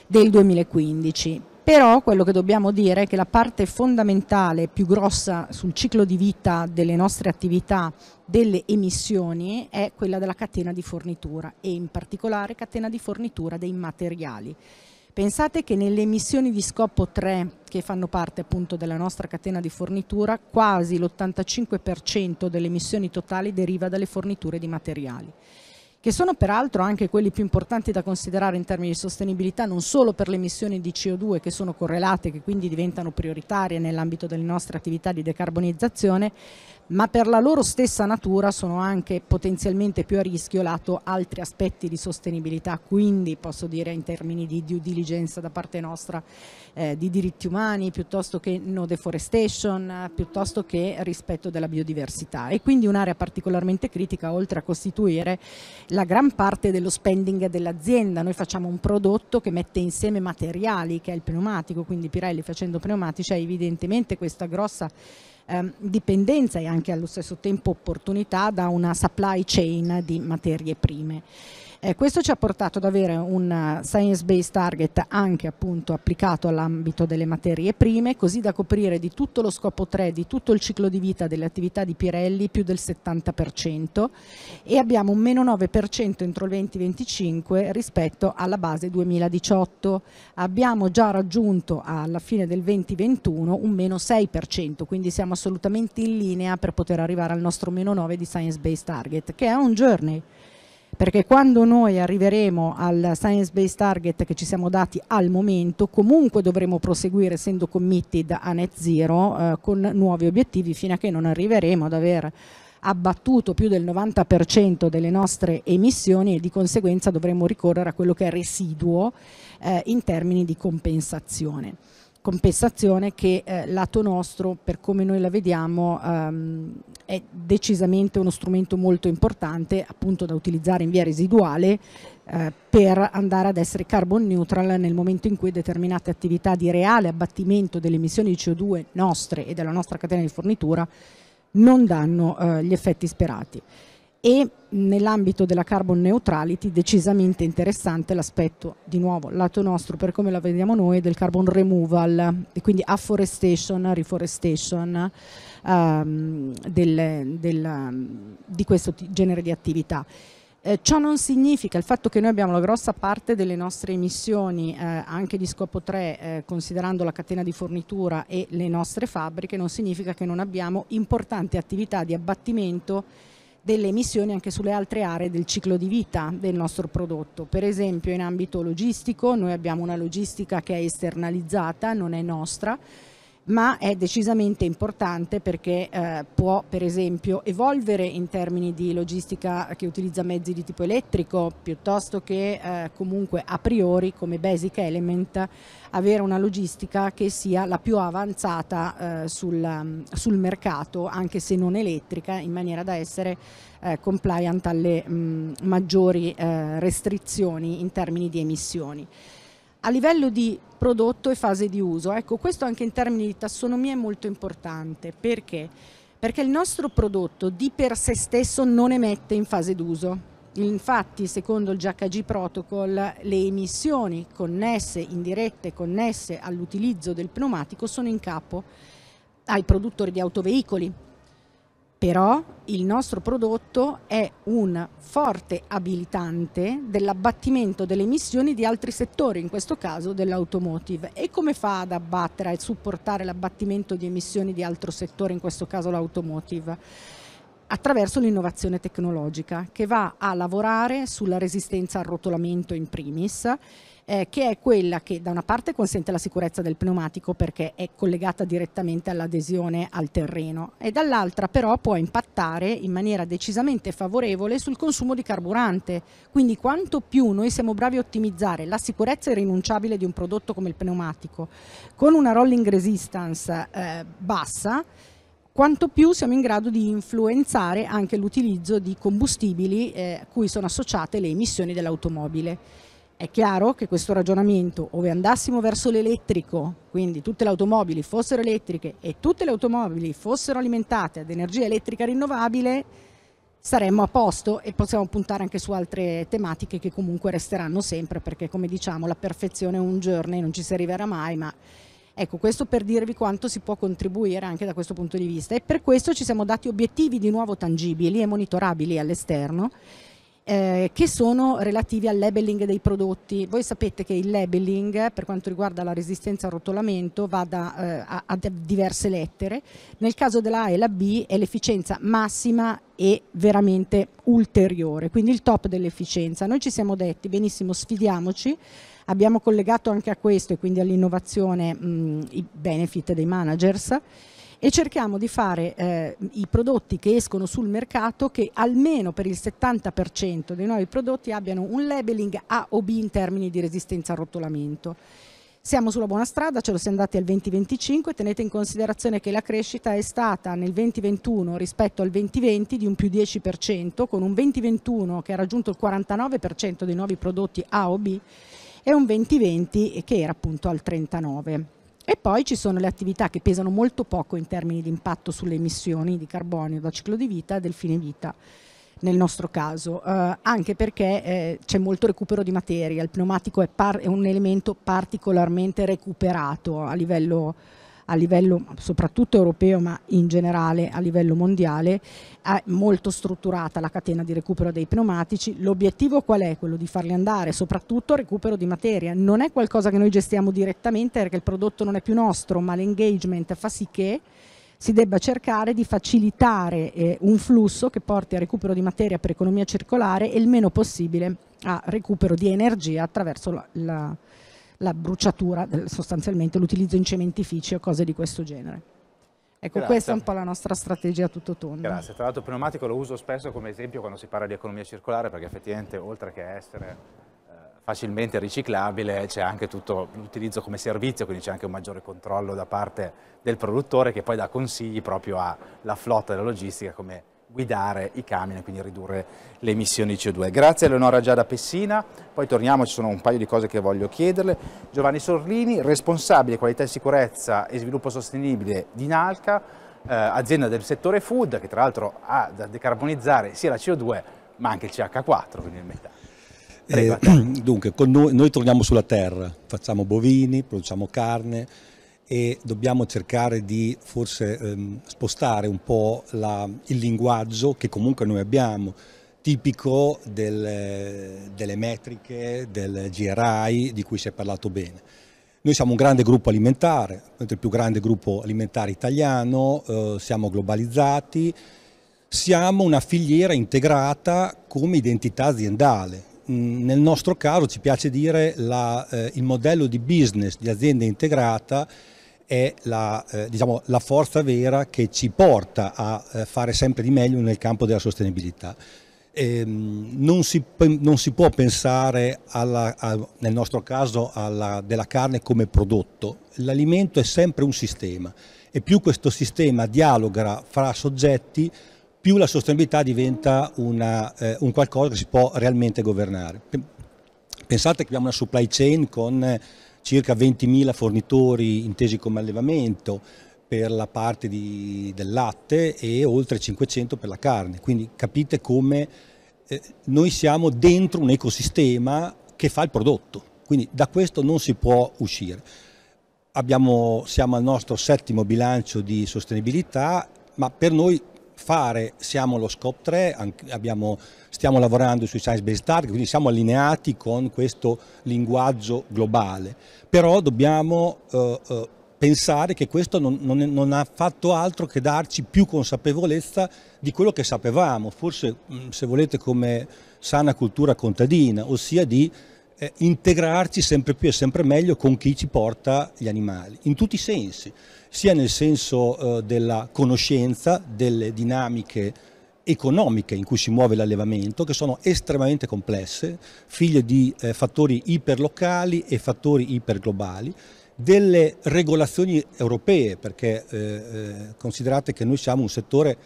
del 2015. Però quello che dobbiamo dire è che la parte fondamentale più grossa sul ciclo di vita delle nostre attività delle emissioni è quella della catena di fornitura e in particolare catena di fornitura dei materiali. Pensate che nelle emissioni di scopo 3 che fanno parte appunto della nostra catena di fornitura quasi l'85% delle emissioni totali deriva dalle forniture di materiali che sono peraltro anche quelli più importanti da considerare in termini di sostenibilità non solo per le emissioni di CO2 che sono correlate, che quindi diventano prioritarie nell'ambito delle nostre attività di decarbonizzazione, ma per la loro stessa natura sono anche potenzialmente più a rischio lato altri aspetti di sostenibilità, quindi posso dire in termini di due diligence da parte nostra eh, di diritti umani piuttosto che no deforestation, piuttosto che rispetto della biodiversità e quindi un'area particolarmente critica oltre a costituire la gran parte dello spending dell'azienda. Noi facciamo un prodotto che mette insieme materiali che è il pneumatico, quindi Pirelli facendo pneumatici ha evidentemente questa grossa ehm, dipendenza e anche allo stesso tempo opportunità da una supply chain di materie prime. Eh, questo ci ha portato ad avere un eh, science based target anche appunto applicato all'ambito delle materie prime, così da coprire di tutto lo scopo 3, di tutto il ciclo di vita delle attività di Pirelli più del 70% e abbiamo un meno 9% entro il 2025 rispetto alla base 2018. Abbiamo già raggiunto alla fine del 2021 un meno 6%, quindi siamo assolutamente in linea per poter arrivare al nostro meno 9 di science based target, che è un journey perché quando noi arriveremo al science based target che ci siamo dati al momento comunque dovremo proseguire essendo committed a net zero eh, con nuovi obiettivi fino a che non arriveremo ad aver abbattuto più del 90% delle nostre emissioni e di conseguenza dovremo ricorrere a quello che è residuo eh, in termini di compensazione compensazione che eh, lato nostro, per come noi la vediamo, ehm, è decisamente uno strumento molto importante appunto da utilizzare in via residuale eh, per andare ad essere carbon neutral nel momento in cui determinate attività di reale abbattimento delle emissioni di CO2 nostre e della nostra catena di fornitura non danno eh, gli effetti sperati e nell'ambito della carbon neutrality decisamente interessante l'aspetto di nuovo lato nostro per come la vediamo noi del carbon removal e quindi afforestation, reforestation um, ehm, del, del, di questo genere di attività. Eh, ciò non significa il fatto che noi abbiamo la grossa parte delle nostre emissioni eh, anche di scopo 3 eh, considerando la catena di fornitura e le nostre fabbriche non significa che non abbiamo importanti attività di abbattimento delle emissioni anche sulle altre aree del ciclo di vita del nostro prodotto. Per esempio in ambito logistico noi abbiamo una logistica che è esternalizzata, non è nostra, ma è decisamente importante perché eh, può per esempio evolvere in termini di logistica che utilizza mezzi di tipo elettrico piuttosto che eh, comunque a priori come basic element avere una logistica che sia la più avanzata eh, sul, mm, sul, mercato anche se non elettrica in maniera da essere eh, compliant alle mh, mm, maggiori eh, restrizioni in termini di emissioni a livello di prodotto e fase di uso. Ecco, questo anche in termini di tassonomia è molto importante. Perché? Perché il nostro prodotto di per sé stesso non emette in fase d'uso. Infatti, secondo il GHG Protocol, le emissioni connesse, indirette, connesse all'utilizzo del pneumatico sono in capo ai produttori di autoveicoli, però il nostro prodotto è un forte abilitante dell'abbattimento delle emissioni di altri settori, in questo caso dell'automotive. E come fa ad abbattere e supportare l'abbattimento di emissioni di altro settore, in questo caso l'automotive? attraverso l'innovazione tecnologica che va a lavorare sulla resistenza al rotolamento in primis, eh, che è quella che da una parte consente la sicurezza del pneumatico perché è collegata direttamente all'adesione al terreno e dall'altra però può impattare in maniera decisamente favorevole sul consumo di carburante. Quindi quanto più noi siamo bravi a ottimizzare la sicurezza irrinunciabile di un prodotto come il pneumatico con una rolling resistance eh, bassa, quanto più siamo in grado di influenzare anche l'utilizzo di combustibili eh, a cui sono associate le emissioni dell'automobile. È chiaro che questo ragionamento, ove andassimo verso l'elettrico, quindi tutte le automobili fossero elettriche e tutte le automobili fossero alimentate ad energia elettrica rinnovabile, saremmo a posto e possiamo puntare anche su altre tematiche che comunque resteranno sempre, perché come diciamo la perfezione un giorno e non ci si arriverà mai, ma Ecco, questo per dirvi quanto si può contribuire anche da questo punto di vista e per questo ci siamo dati obiettivi di nuovo tangibili e monitorabili all'esterno eh, che sono relativi al labeling dei prodotti. Voi sapete che il labeling per quanto riguarda la resistenza al rotolamento va da, eh, a, a, diverse lettere, nel caso della A e la B è l'efficienza massima e veramente ulteriore, quindi il top dell'efficienza. Noi ci siamo detti benissimo sfidiamoci Abbiamo collegato anche a questo e quindi all'innovazione i benefit dei managers e cerchiamo di fare eh, i prodotti che escono sul mercato che almeno per il 70% dei nuovi prodotti abbiano un labeling A o B in termini di resistenza al rotolamento. Siamo sulla buona strada, ce lo siamo dati al 2025, tenete in considerazione che la crescita è stata nel 2021 rispetto al 2020 di un più 10%, con un 2021 che ha raggiunto il 49% dei nuovi prodotti A o B e un 2020 che era appunto al 39. E poi ci sono le attività che pesano molto poco in termini di impatto sulle emissioni di carbonio da ciclo di vita e del fine vita nel nostro caso, eh, anche perché eh, c'è molto recupero di materia, il pneumatico è, è un elemento particolarmente recuperato a livello a livello soprattutto europeo ma in generale a livello mondiale, è molto strutturata la catena di recupero dei pneumatici, l'obiettivo qual è? Quello di farli andare, soprattutto recupero di materia, non è qualcosa che noi gestiamo direttamente perché il prodotto non è più nostro ma l'engagement fa sì che si debba cercare di facilitare eh, un flusso che porti a recupero di materia per economia circolare e il meno possibile a recupero di energia attraverso la, la la bruciatura, eh, sostanzialmente l'utilizzo in cementifici o cose di questo genere. Ecco, Grazie. questa è un po' la nostra strategia a tutto tondo. Grazie, tra l'altro il pneumatico lo uso spesso come esempio quando si parla di economia circolare perché effettivamente oltre che essere eh, facilmente riciclabile c'è anche tutto l'utilizzo come servizio, quindi c'è anche un maggiore controllo da parte del produttore che poi dà consigli proprio alla flotta e alla logistica come guidare i camion e quindi ridurre le emissioni di CO2. Grazie a Eleonora Giada Pessina, poi torniamo, ci sono un paio di cose che voglio chiederle. Giovanni Sorlini, responsabile qualità e sicurezza e sviluppo sostenibile di Nalca, eh, azienda del settore food che tra l'altro ha da decarbonizzare sia la CO2 ma anche il CH4, quindi il metano. Eh, dunque, noi, noi torniamo sulla terra, facciamo bovini, produciamo carne, e dobbiamo cercare di forse ehm, spostare un po' la, il linguaggio che comunque noi abbiamo, tipico del, delle metriche, del GRI di cui si è parlato bene. Noi siamo un grande gruppo alimentare, il più grande gruppo alimentare italiano, eh, siamo globalizzati, siamo una filiera integrata come identità aziendale. Mm, nel nostro caso ci piace dire la, eh, il modello di business di azienda integrata è la, eh, diciamo, la, forza vera che ci porta a eh, fare sempre di meglio nel campo della sostenibilità. Ehm, non, si, non, si, può pensare, alla, a, nel nostro caso, alla, della carne come prodotto. L'alimento è sempre un sistema e più questo sistema dialoga fra soggetti, più la sostenibilità diventa una, eh, un qualcosa che si può realmente governare. Pensate che abbiamo una supply chain con circa 20.000 fornitori intesi come allevamento per la parte di, del latte e oltre 500 per la carne, quindi capite come eh, noi siamo dentro un ecosistema che fa il prodotto, quindi da questo non si può uscire. Abbiamo, siamo al nostro settimo bilancio di sostenibilità, ma per noi fare, siamo allo scope 3, abbiamo stiamo lavorando sui science based target, quindi siamo allineati con questo linguaggio globale, però dobbiamo eh, eh, pensare che questo non, non, non, ha fatto altro che darci più consapevolezza di quello che sapevamo, forse mm, se volete come sana cultura contadina, ossia di eh, integrarci sempre più e sempre meglio con chi ci porta gli animali, in tutti i sensi, sia nel senso eh, della conoscenza, delle dinamiche economiche in cui si muove l'allevamento, che sono estremamente complesse, figlie di eh, fattori iperlocali e fattori iperglobali, delle regolazioni europee, perché eh, eh considerate che noi siamo un settore,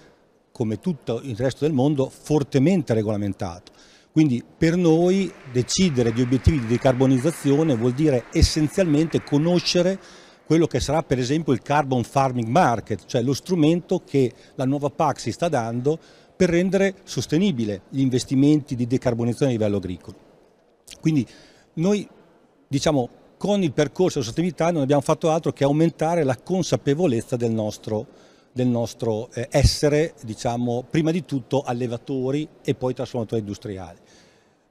come tutto il resto del mondo, fortemente regolamentato. Quindi per noi decidere di obiettivi di decarbonizzazione vuol dire essenzialmente conoscere quello che sarà per esempio il carbon farming market, cioè lo strumento che la nuova PAC si sta dando per rendere sostenibile gli investimenti di decarbonizzazione a livello agricolo. Quindi noi diciamo con il percorso della sostenibilità non abbiamo fatto altro che aumentare la consapevolezza del nostro, del nostro eh, essere, diciamo, prima di tutto allevatori e poi trasformatori industriali.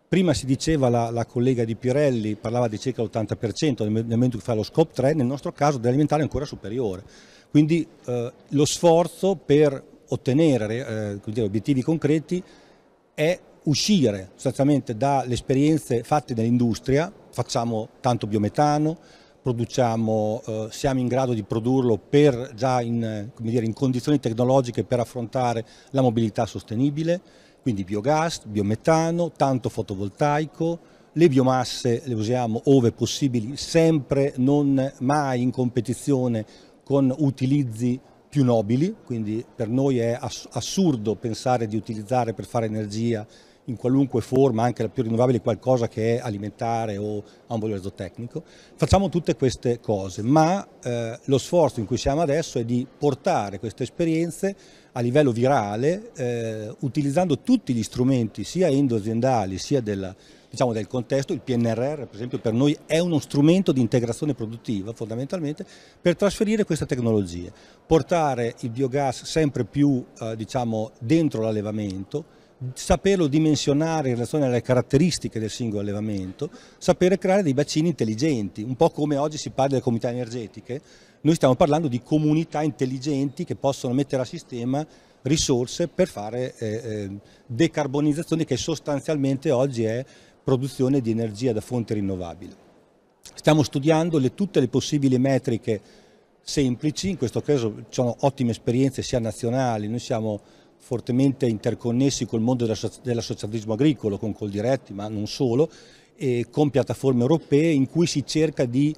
Prima si diceva, la, la collega di Pirelli parlava di circa l'80% nel momento che fa lo scope 3, nel nostro caso dell'alimentare è ancora superiore. Quindi eh, lo sforzo per ottenere eh, obiettivi concreti è uscire sostanzialmente dalle esperienze fatte dall'industria, facciamo tanto biometano, produciamo, eh, siamo in grado di produrlo per, già in, dire, in condizioni tecnologiche per affrontare la mobilità sostenibile, quindi biogas, biometano, tanto fotovoltaico, le biomasse le usiamo ove possibili, sempre, non mai in competizione con utilizzi più nobili, quindi per noi è assurdo pensare di utilizzare per fare energia in qualunque forma, anche la più rinnovabile, qualcosa che è alimentare o ha un valore zootecnico. Facciamo tutte queste cose, ma eh, lo sforzo in cui siamo adesso è di portare queste esperienze a livello virale, eh, utilizzando tutti gli strumenti, sia endoaziendali sia della, diciamo, del contesto, il PNRR per esempio per noi è uno strumento di integrazione produttiva fondamentalmente per trasferire questa tecnologia, portare il biogas sempre più eh, diciamo, dentro l'allevamento, saperlo dimensionare in relazione alle caratteristiche del singolo allevamento, sapere creare dei bacini intelligenti, un po' come oggi si parla delle comunità energetiche, noi stiamo parlando di comunità intelligenti che possono mettere a sistema risorse per fare eh, eh decarbonizzazione che sostanzialmente oggi è produzione di energia da fonte rinnovabile. Stiamo studiando le, tutte le possibili metriche semplici, in questo caso ci sono ottime esperienze sia nazionali, noi siamo fortemente interconnessi col mondo dell'associazionismo agricolo, con Coldiretti, ma non solo, e con piattaforme europee in cui si cerca di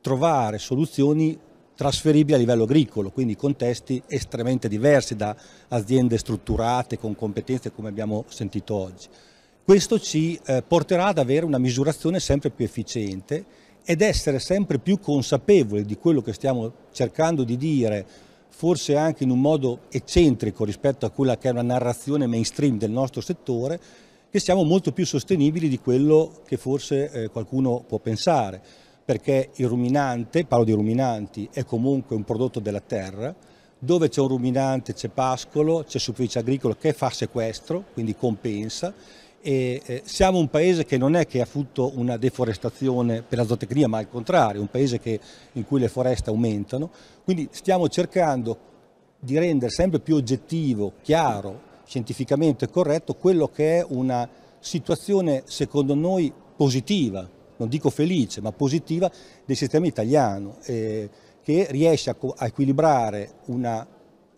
trovare soluzioni trasferibili a livello agricolo, quindi contesti estremamente diversi da aziende strutturate con competenze come abbiamo sentito oggi. Questo ci eh, porterà ad avere una misurazione sempre più efficiente ed essere sempre più consapevoli di quello che stiamo cercando di dire, forse anche in un modo eccentrico rispetto a quella che è una narrazione mainstream del nostro settore, che siamo molto più sostenibili di quello che forse eh, qualcuno può pensare, perché il ruminante, parlo di ruminanti, è comunque un prodotto della terra, dove c'è un ruminante c'è pascolo, c'è superficie agricola che fa sequestro, quindi compensa, e, eh, siamo un paese che non è che ha avuto una deforestazione per la zootecnia, ma al contrario, un paese che, in cui le foreste aumentano, quindi stiamo cercando di rendere sempre più oggettivo, chiaro, scientificamente corretto quello che è una situazione secondo noi positiva, non dico felice, ma positiva del sistema italiano, eh, che riesce a, a equilibrare una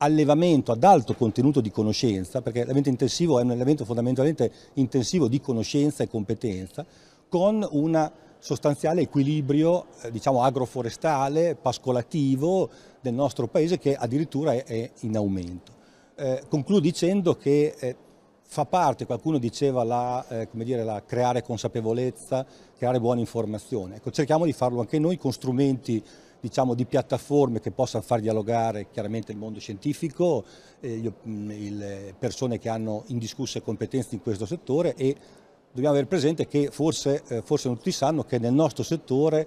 allevamento ad alto contenuto di conoscenza, perché l'allevamento intensivo è un elemento fondamentalmente intensivo di conoscenza e competenza, con un sostanziale equilibrio eh, diciamo, agroforestale, pascolativo del nostro paese che addirittura è, è in aumento. Eh, concludo dicendo che eh, fa parte, qualcuno diceva, la, eh, dire, la, creare consapevolezza, creare buona informazione. Ecco, cerchiamo di farlo anche noi con strumenti diciamo, di piattaforme che possano far dialogare chiaramente il mondo scientifico, eh, mm, le eh, persone che hanno indiscusse competenze in questo settore e dobbiamo avere presente che forse, eh, forse non tutti sanno che nel nostro settore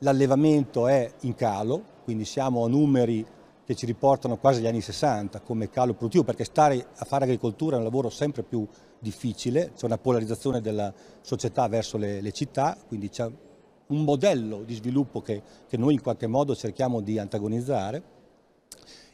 l'allevamento è in calo, quindi siamo a numeri che ci riportano quasi agli anni 60 come calo produttivo, perché stare a fare agricoltura è un lavoro sempre più difficile, c'è una polarizzazione della società verso le, le città, quindi c'è un modello di sviluppo che, che noi in qualche modo cerchiamo di antagonizzare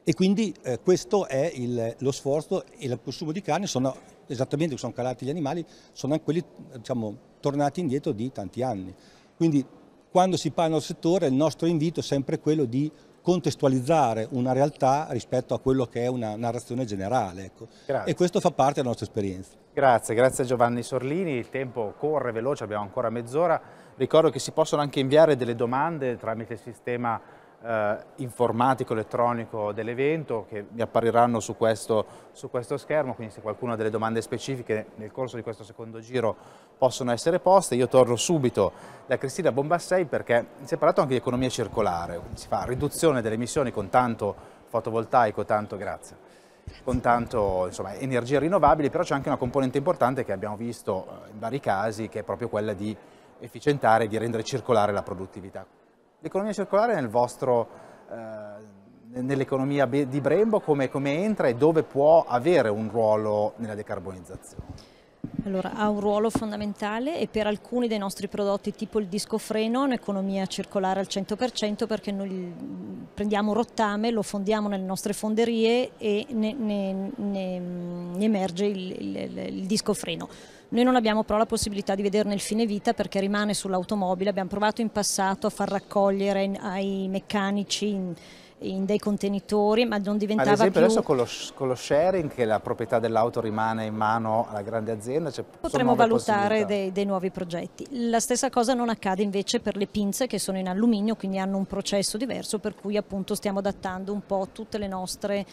e quindi eh, questo è il, lo sforzo e il consumo di carne sono esattamente come sono calati gli animali, sono anche quelli diciamo, tornati indietro di tanti anni. Quindi quando si parla del settore il nostro invito è sempre quello di contestualizzare una realtà rispetto a quello che è una narrazione generale. Ecco. E questo fa parte della nostra esperienza. Grazie, grazie a Giovanni Sorlini, il tempo corre veloce, abbiamo ancora mezz'ora. Ricordo che si possono anche inviare delle domande tramite il sistema eh, informatico, elettronico dell'evento che mi appariranno su questo, su questo, schermo, quindi se qualcuno ha delle domande specifiche nel corso di questo secondo giro possono essere poste. Io torno subito da Cristina Bombassei perché si è parlato anche di economia circolare, si fa riduzione delle emissioni con tanto fotovoltaico, tanto grazie, con tanto insomma, energie rinnovabili, però c'è anche una componente importante che abbiamo visto eh, in vari casi che è proprio quella di efficientare e di rendere circolare la produttività. L'economia circolare nel vostro, eh, nell'economia di Brembo come, come entra e dove può avere un ruolo nella decarbonizzazione? Allora, ha un ruolo fondamentale e per alcuni dei nostri prodotti, tipo il disco discofreno, un'economia circolare al 100% perché noi prendiamo rottame, lo fondiamo nelle nostre fonderie e ne, ne, ne, ne emerge il, il, il discofreno noi non abbiamo però la possibilità di vederne il fine vita perché rimane sull'automobile, abbiamo provato in passato a far raccogliere ai meccanici in, in dei contenitori, ma non diventava Ad esempio più... adesso con lo, con lo, sharing che la proprietà dell'auto rimane in mano alla grande azienda... Potremmo valutare dei, dei, nuovi progetti. La stessa cosa non accade invece per le pinze che sono in alluminio, quindi hanno un processo diverso per cui appunto stiamo adattando un po' tutte le nostre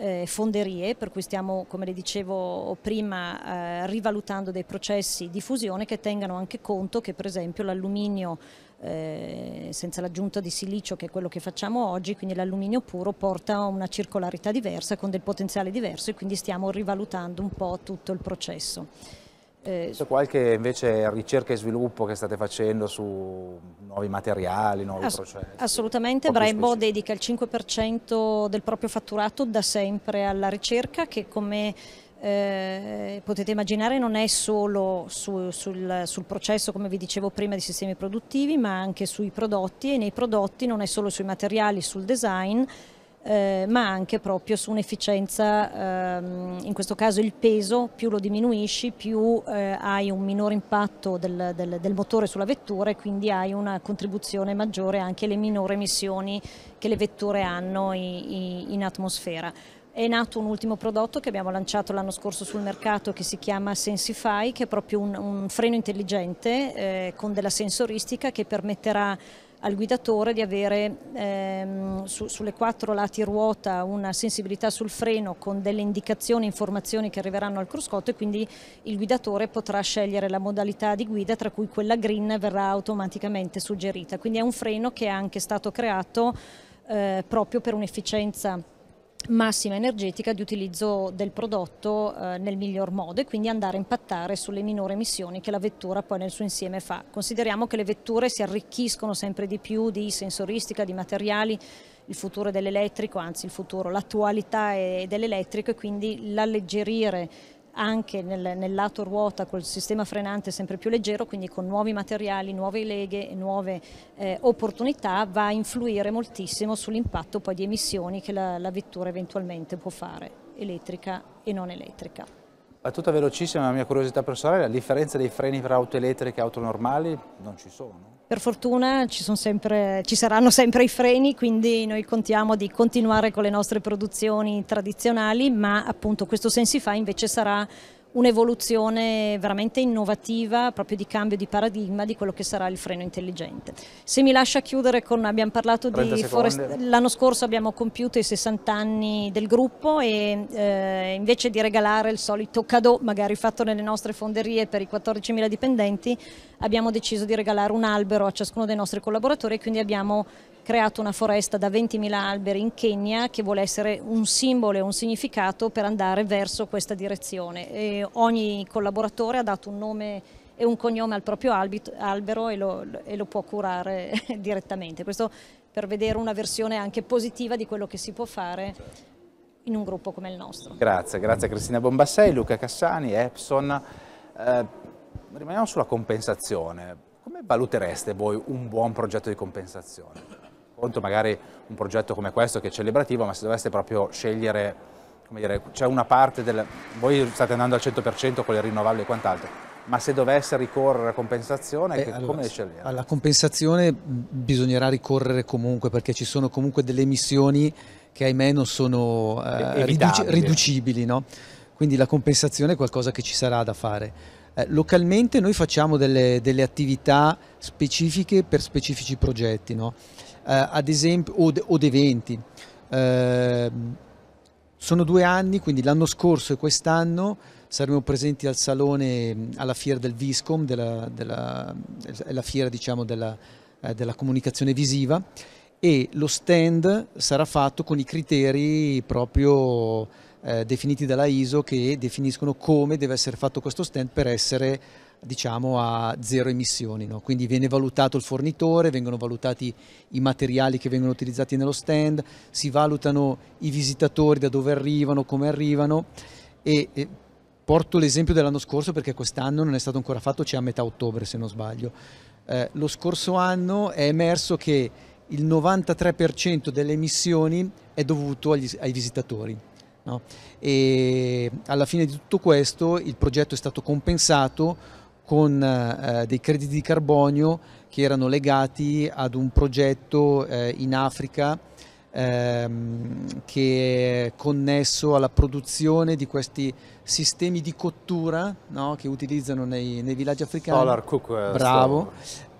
eh, fonderie, per cui stiamo, come le dicevo prima, eh, rivalutando dei processi di fusione che tengano anche conto che per esempio l'alluminio eh, senza l'aggiunta di silicio che è quello che facciamo oggi, quindi l'alluminio puro porta a una circolarità diversa con del potenziale diverso e quindi stiamo rivalutando un po' tutto il processo. Eh, C'è qualche invece ricerca e sviluppo che state facendo su nuovi materiali, nuovi Ass processi? Assolutamente, Brembo dedica il 5% del proprio fatturato da sempre alla ricerca che come eh, potete immaginare non è solo su, sul, sul, processo come vi dicevo prima di sistemi produttivi ma anche sui prodotti e nei prodotti non è solo sui materiali, sul design eh, ma anche proprio su un'efficienza, ehm, in questo caso il peso, più lo diminuisci, più eh, hai un minore impatto del, del, del, motore sulla vettura e quindi hai una contribuzione maggiore anche alle minore emissioni che le vetture hanno in, in, in atmosfera. È nato un ultimo prodotto che abbiamo lanciato l'anno scorso sul mercato che si chiama Sensify, che è proprio un, un freno intelligente eh, con della sensoristica che permetterà al guidatore di avere ehm, su, sulle quattro lati ruota una sensibilità sul freno con delle indicazioni, informazioni che arriveranno al cruscotto e quindi il guidatore potrà scegliere la modalità di guida tra cui quella green verrà automaticamente suggerita. Quindi è un freno che è anche stato creato eh, proprio per un'efficienza massima energetica di utilizzo del prodotto eh, nel miglior modo e quindi andare a impattare sulle minore emissioni che la vettura poi nel suo insieme fa. Consideriamo che le vetture si arricchiscono sempre di più di sensoristica, di materiali, il futuro dell'elettrico, anzi il futuro, l'attualità eh, dell'elettrico e quindi l'alleggerire anche nel, nel, lato ruota col sistema frenante sempre più leggero, quindi con nuovi materiali, nuove leghe e nuove eh, opportunità va a influire moltissimo sull'impatto poi di emissioni che la, la vettura eventualmente può fare, elettrica e non elettrica. Battuta velocissima la mia curiosità personale, la differenza dei freni tra auto elettriche e auto normali non ci sono? Per fortuna ci, sempre, ci, saranno sempre i freni, quindi noi contiamo di continuare con le nostre produzioni tradizionali, ma appunto questo Sensify invece sarà un'evoluzione veramente innovativa, proprio di cambio di paradigma di quello che sarà il freno intelligente. Se mi lascia chiudere con, abbiamo parlato di forest, l'anno scorso abbiamo compiuto i 60 anni del gruppo e eh, invece di regalare il solito cadeau, magari fatto nelle nostre fonderie per i 14.000 dipendenti, abbiamo deciso di regalare un albero a ciascuno dei nostri collaboratori e quindi abbiamo creato una foresta da 20.000 alberi in Kenya che vuole essere un simbolo e un significato per andare verso questa direzione. E ogni collaboratore ha dato un nome e un cognome al proprio albero e lo, e lo può curare direttamente. Questo per vedere una versione anche positiva di quello che si può fare in un gruppo come il nostro. Grazie, grazie Cristina Bombassei, Luca Cassani, Epson. Eh, rimaniamo sulla compensazione. Come valutereste voi un buon progetto di compensazione? conto magari un progetto come questo che è celebrativo, ma se doveste proprio scegliere, come dire, c'è una parte del... voi state andando al 100% con le rinnovabili e quant'altro, ma se dovesse ricorrere a compensazione, eh, che, allora, come scegliere? Alla compensazione bisognerà ricorrere comunque, perché ci sono comunque delle emissioni che ahimè non sono eh, riduci, riducibili, no? quindi la compensazione è qualcosa che ci sarà da fare. Eh, localmente noi facciamo delle, delle, attività specifiche per specifici progetti, no? Eh, ad esempio, o, de, o dei venti. Ehm, sono due anni, quindi l'anno scorso e quest'anno saremo presenti al salone, alla fiera del Viscom, della, della, la fiera diciamo, della, eh, della comunicazione visiva e lo stand sarà fatto con i criteri proprio eh, definiti dalla ISO che definiscono come deve essere fatto questo stand per essere diciamo, a zero emissioni. No? Quindi viene valutato il fornitore, vengono valutati i materiali che vengono utilizzati nello stand, si valutano i visitatori da dove arrivano, come arrivano e, e porto l'esempio dell'anno scorso perché quest'anno non è stato ancora fatto, c'è a metà ottobre se non sbaglio. Eh, lo scorso anno è emerso che il 93% delle emissioni è dovuto agli, ai visitatori. No? E alla fine di tutto questo il progetto è stato compensato con eh, dei crediti di carbonio che erano legati ad un progetto eh, in Africa ehm, che è connesso alla produzione di questi sistemi di cottura no, che utilizzano nei, nei villaggi africani. Solar cook. Eh, Bravo.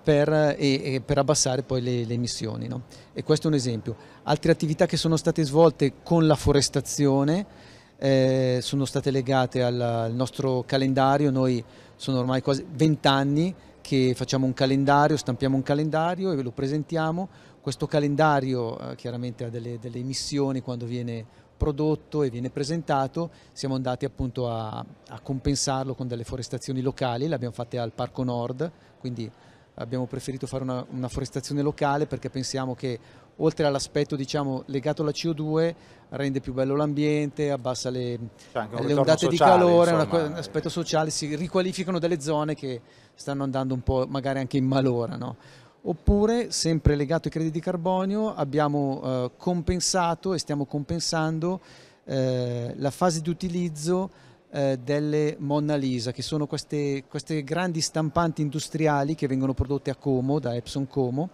Per, eh, e, e per, abbassare poi le, le emissioni. No? E questo è un esempio. Altre attività che sono state svolte con la forestazione eh, sono state legate al, al nostro calendario. Noi sono ormai quasi 20 anni che facciamo un calendario, stampiamo un calendario e ve lo presentiamo. Questo calendario eh, chiaramente ha delle, delle missioni quando viene prodotto e viene presentato, siamo andati appunto a, a compensarlo con delle forestazioni locali, le abbiamo fatte al Parco Nord, quindi abbiamo preferito fare una, una forestazione locale perché pensiamo che oltre all'aspetto diciamo, legato alla CO2 rende più bello l'ambiente, abbassa le, le ondate sociale, di calore, insomma, un eh. aspetto sociale, si riqualificano delle zone che stanno andando un po' magari anche in malora. No? Oppure, sempre legato ai crediti di carbonio, abbiamo eh, compensato e stiamo compensando eh, la fase di utilizzo eh, delle Mona Lisa, che sono queste, queste grandi stampanti industriali che vengono prodotte a Como, da Epson Como,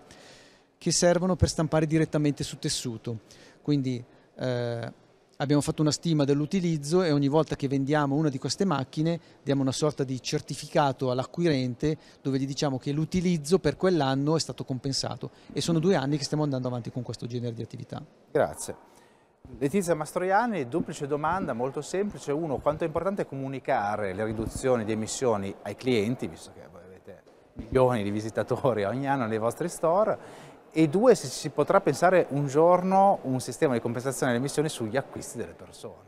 che servono per stampare direttamente su tessuto. Quindi eh, abbiamo fatto una stima dell'utilizzo e ogni volta che vendiamo una di queste macchine diamo una sorta di certificato all'acquirente dove gli diciamo che l'utilizzo per quell'anno è stato compensato e sono due anni che stiamo andando avanti con questo genere di attività. Grazie. Letizia Mastroianni, duplice domanda, molto semplice. Uno, quanto è importante comunicare le riduzioni di emissioni ai clienti, visto che voi avete milioni di visitatori ogni anno nei vostri store? e due se si potrà pensare un giorno un sistema di compensazione delle emissioni sugli acquisti delle persone.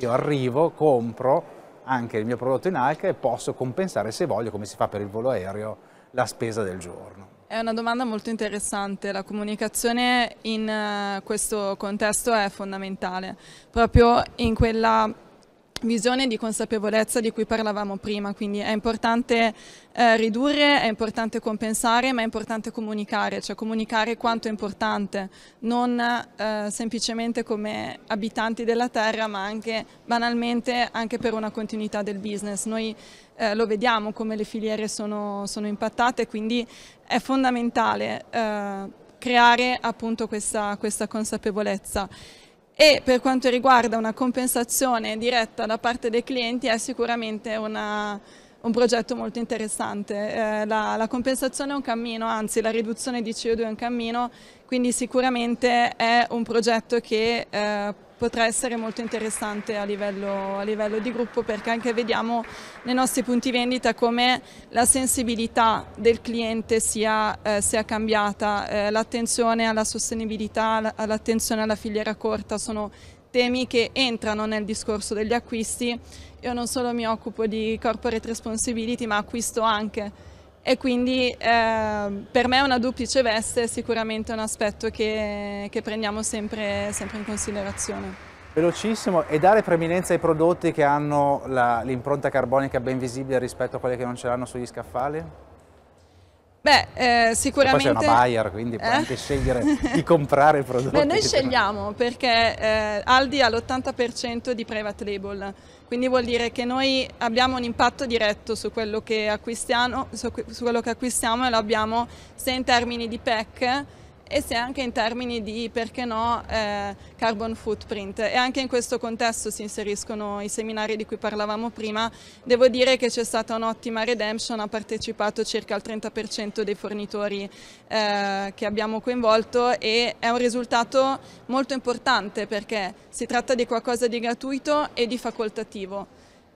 Io arrivo, compro anche il mio prodotto in alca e posso compensare se voglio, come si fa per il volo aereo, la spesa del giorno. È una domanda molto interessante, la comunicazione in eh, questo contesto è fondamentale, proprio in quella visione di consapevolezza di cui parlavamo prima, quindi è importante eh, ridurre, è importante compensare, ma è importante comunicare, cioè comunicare quanto è importante, non eh, semplicemente come abitanti della terra, ma anche banalmente anche per una continuità del business. Noi eh, lo vediamo come le filiere sono, sono impattate, quindi è fondamentale eh, creare appunto questa, questa consapevolezza e per quanto riguarda una compensazione diretta da parte dei clienti è sicuramente una, un progetto molto interessante. Eh, la, la, compensazione è un cammino, anzi la riduzione di CO2 è un cammino, quindi sicuramente è un progetto che eh, potrà essere molto interessante a livello, a livello di gruppo perché anche vediamo nei nostri punti vendita come la sensibilità del cliente sia, eh, sia cambiata, eh, l'attenzione alla sostenibilità, l'attenzione alla filiera corta sono temi che entrano nel discorso degli acquisti. Io non solo mi occupo di corporate responsibility ma acquisto anche e quindi eh, per me una duplice veste è sicuramente un aspetto che, che prendiamo sempre, sempre in considerazione. Velocissimo e dare preminenza ai prodotti che hanno l'impronta carbonica ben visibile rispetto a quelli che non ce l'hanno sugli scaffali? Beh, eh, sicuramente... E poi sei una buyer, quindi puoi eh. anche scegliere di comprare il prodotto. Beh, noi scegliamo perché eh, Aldi ha l'80% di private label, quindi vuol dire che noi abbiamo un impatto diretto su quello che acquistiamo, su, su quello che acquistiamo e lo abbiamo sia in termini di PEC e se anche in termini di, perché no, eh, carbon footprint. E anche in questo contesto si inseriscono i seminari di cui parlavamo prima. Devo dire che c'è stata un'ottima redemption, ha partecipato circa il 30% dei fornitori eh, che abbiamo coinvolto e è un risultato molto importante perché si tratta di qualcosa di gratuito e di facoltativo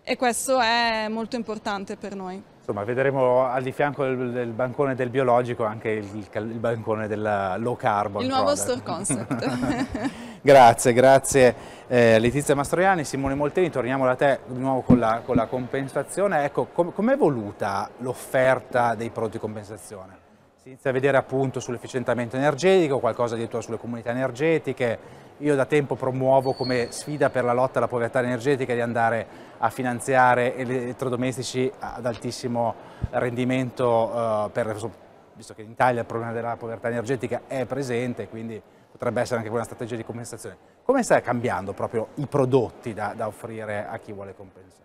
e questo è molto importante per noi. Insomma, vedremo al di fianco del, del bancone del biologico anche il, il bancone del low carbon. Il nuovo product. store concept. grazie, grazie eh, Letizia Mastroianni, Simone Molteni, torniamo da te di nuovo con la, con la compensazione. Ecco, com'è com evoluta l'offerta dei prodotti di compensazione? Si inizia a vedere appunto sull'efficientamento energetico, qualcosa addirittura sulle comunità energetiche. Io da tempo promuovo come sfida per la lotta alla povertà energetica di andare a finanziare elettrodomestici ad altissimo rendimento, eh, per, visto che in Italia il problema della povertà energetica è presente, quindi potrebbe essere anche una strategia di compensazione. Come stai cambiando proprio i prodotti da, da offrire a chi vuole compensare?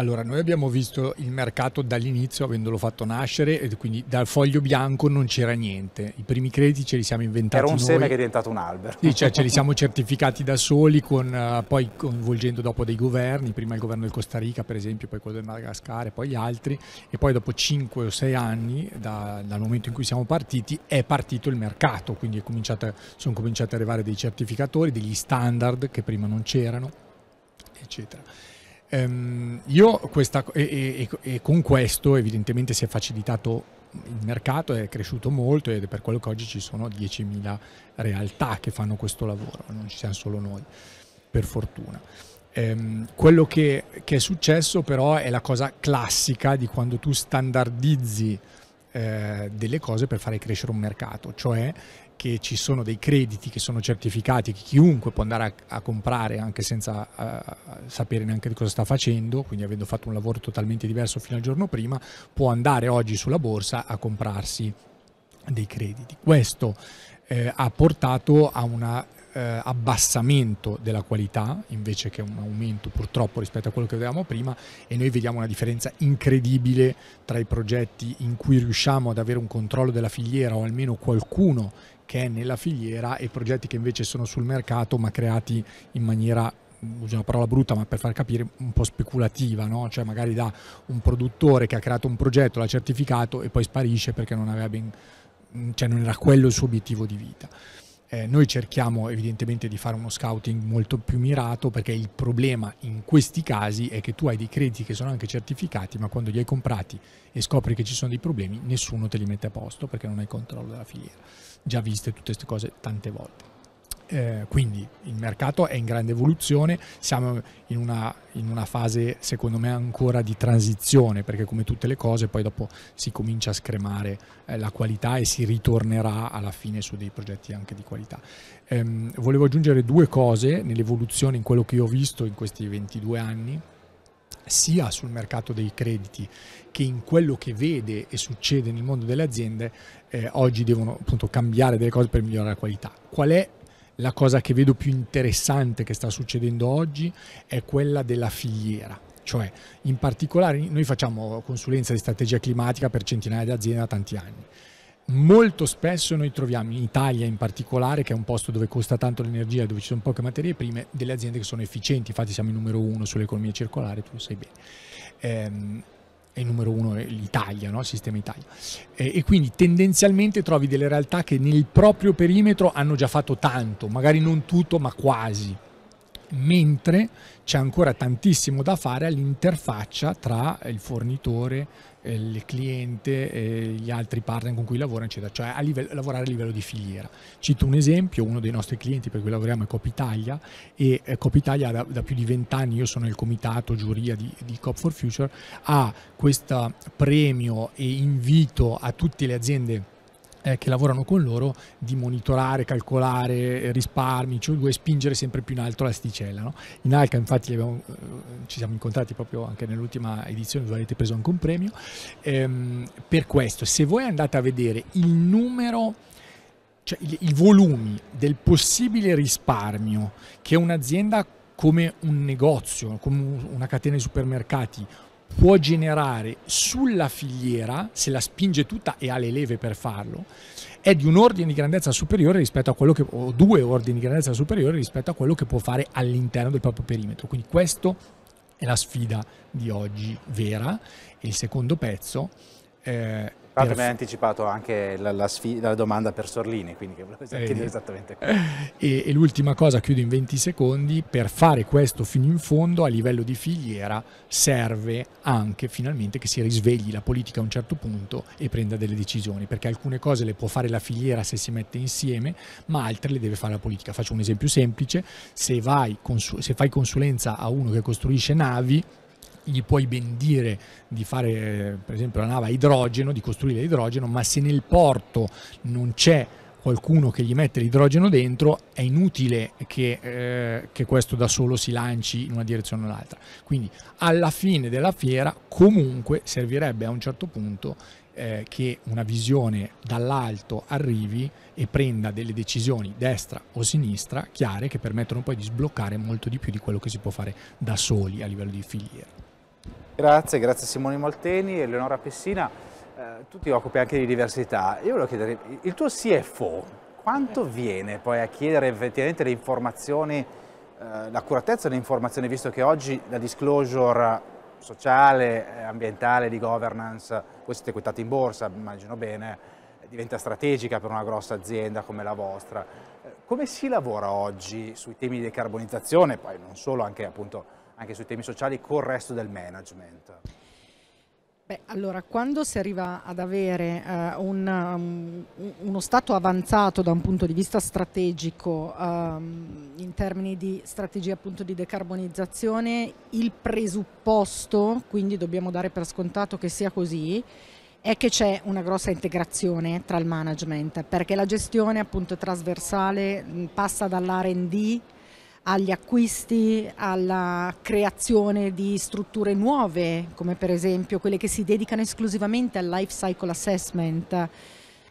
Allora, noi abbiamo visto il mercato dall'inizio, avendolo fatto nascere, e quindi dal foglio bianco non c'era niente. I primi crediti ce li siamo inventati. Era un noi. seme che è diventato un albero. Sì, cioè ce li siamo certificati da soli, con, eh, poi coinvolgendo dopo dei governi, prima il governo del Costa Rica, per esempio, poi quello del Madagascar poi gli altri. E poi dopo 5 o 6 anni, da, dal momento in cui siamo partiti, è partito il mercato. Quindi sono cominciati ad arrivare dei certificatori, degli standard che prima non c'erano, eccetera. Um, io questa, e, e, e, con questo evidentemente si è facilitato il mercato, è cresciuto molto ed è per quello che oggi ci sono 10.000 realtà che fanno questo lavoro, non ci siamo solo noi, per fortuna. Um, quello che, che, è successo però è la cosa classica di quando tu standardizzi eh, delle cose per fare crescere un mercato, cioè che ci sono dei crediti che sono certificati, che chiunque può andare a, a comprare anche senza uh, sapere neanche di cosa sta facendo, quindi avendo fatto un lavoro totalmente diverso fino al giorno prima, può andare oggi sulla borsa a comprarsi dei crediti. Questo eh, ha portato a un eh, abbassamento della qualità invece che un aumento purtroppo rispetto a quello che avevamo prima e noi vediamo una differenza incredibile tra i progetti in cui riusciamo ad avere un controllo della filiera o almeno qualcuno che è nella filiera e progetti che invece sono sul mercato ma creati in maniera uso una parola brutta ma per far capire un po' speculativa, no? cioè magari da un produttore che ha creato un progetto, l'ha certificato e poi sparisce perché non, aveva ben, cioè non era quello il suo obiettivo di vita. Eh, noi cerchiamo evidentemente di fare uno scouting molto più mirato perché il problema in questi casi è che tu hai dei crediti che sono anche certificati ma quando li hai comprati e scopri che ci sono dei problemi nessuno te li mette a posto perché non hai controllo della filiera già viste tutte queste cose tante volte. Eh, quindi il mercato è in grande evoluzione, siamo in una, in una, fase secondo me ancora di transizione perché come tutte le cose poi dopo si comincia a scremare eh, la qualità e si ritornerà alla fine su dei progetti anche di qualità. Eh, volevo aggiungere due cose nell'evoluzione in quello che ho visto in questi 22 anni sia sul mercato dei crediti che in quello che vede e succede nel mondo delle aziende eh, oggi devono appunto cambiare delle cose per migliorare la qualità. Qual è la cosa che vedo più interessante che sta succedendo oggi? È quella della filiera. Cioè, in particolare, noi facciamo consulenza di strategia climatica per centinaia di aziende da tanti anni. Molto spesso noi troviamo in Italia in particolare, che è un posto dove costa tanto l'energia, dove ci sono poche materie prime, delle aziende che sono efficienti, infatti siamo il numero uno sull'economia circolare, tu lo sai bene. Ehm, è numero uno l'Italia, no? il sistema Italia. E, e, quindi tendenzialmente trovi delle realtà che nel proprio perimetro hanno già fatto tanto, magari non tutto, ma quasi. Mentre c'è ancora tantissimo da fare all'interfaccia tra il fornitore il cliente, gli altri partner con cui lavora, eccetera, cioè a livello, lavorare a livello di filiera. Cito un esempio, uno dei nostri clienti per cui lavoriamo è Copitalia e eh, Copitalia da, da più di vent'anni, io sono nel comitato giuria di, di Cop for Future, ha questo premio e invito a tutte le aziende eh, che lavorano con loro di monitorare, calcolare eh, risparmi, cioè 2 spingere sempre più in alto l'asticella. No? In Alca infatti abbiamo, eh, ci siamo incontrati proprio anche nell'ultima edizione dove avete preso anche un premio. Ehm, per questo, se voi andate a vedere il numero cioè i volumi del possibile risparmio che un'azienda come un negozio, come una catena di supermercati può generare sulla filiera, se la spinge tutta e ha le leve per farlo, è di un ordine di grandezza superiore rispetto a quello che, o due ordini di grandezza superiore rispetto a quello che può fare all'interno del proprio perimetro. Quindi questa è la sfida di oggi vera. il secondo pezzo eh, tra mi hai anticipato anche la, la, sfida, la, domanda per Sorlini, quindi che volevo chiedere eh, esattamente eh, E, e l'ultima cosa, chiudo in 20 secondi, per fare questo fino in fondo a livello di filiera serve anche finalmente che si risvegli la politica a un certo punto e prenda delle decisioni, perché alcune cose le può fare la filiera se si mette insieme, ma altre le deve fare la politica. Faccio un esempio semplice, se, vai, se fai consulenza a uno che costruisce navi, gli puoi ben dire di fare per esempio la nave a idrogeno, di costruire idrogeno, ma se nel porto non c'è qualcuno che gli mette l'idrogeno dentro, è inutile che, eh, che, questo da solo si lanci in una direzione o nell'altra. Quindi alla fine della fiera comunque servirebbe a un certo punto eh, che una visione dall'alto arrivi e prenda delle decisioni destra o sinistra chiare che permettono poi di sbloccare molto di più di quello che si può fare da soli a livello di filiera. Grazie, grazie Simone Molteni, Eleonora Pessina. Eh, tu ti occupi anche di diversità. Io volevo chiedere, il tuo CFO quanto viene poi a chiedere effettivamente le informazioni, eh, l'accuratezza delle informazioni, visto che oggi la disclosure sociale, ambientale, di governance, voi siete quotati in borsa, immagino bene, diventa strategica per una grossa azienda come la vostra. Eh, come si lavora oggi sui temi di decarbonizzazione, poi non solo, anche appunto anche sui temi sociali col resto del management? Beh, allora, quando si arriva ad avere eh, un, um, uno stato avanzato da un punto di vista strategico um, in termini di strategia appunto di decarbonizzazione, il presupposto, quindi dobbiamo dare per scontato che sia così, è che c'è una grossa integrazione tra il management, perché la gestione appunto trasversale passa dall'R&D agli acquisti, alla creazione di strutture nuove, come per esempio quelle che si dedicano esclusivamente al life cycle assessment.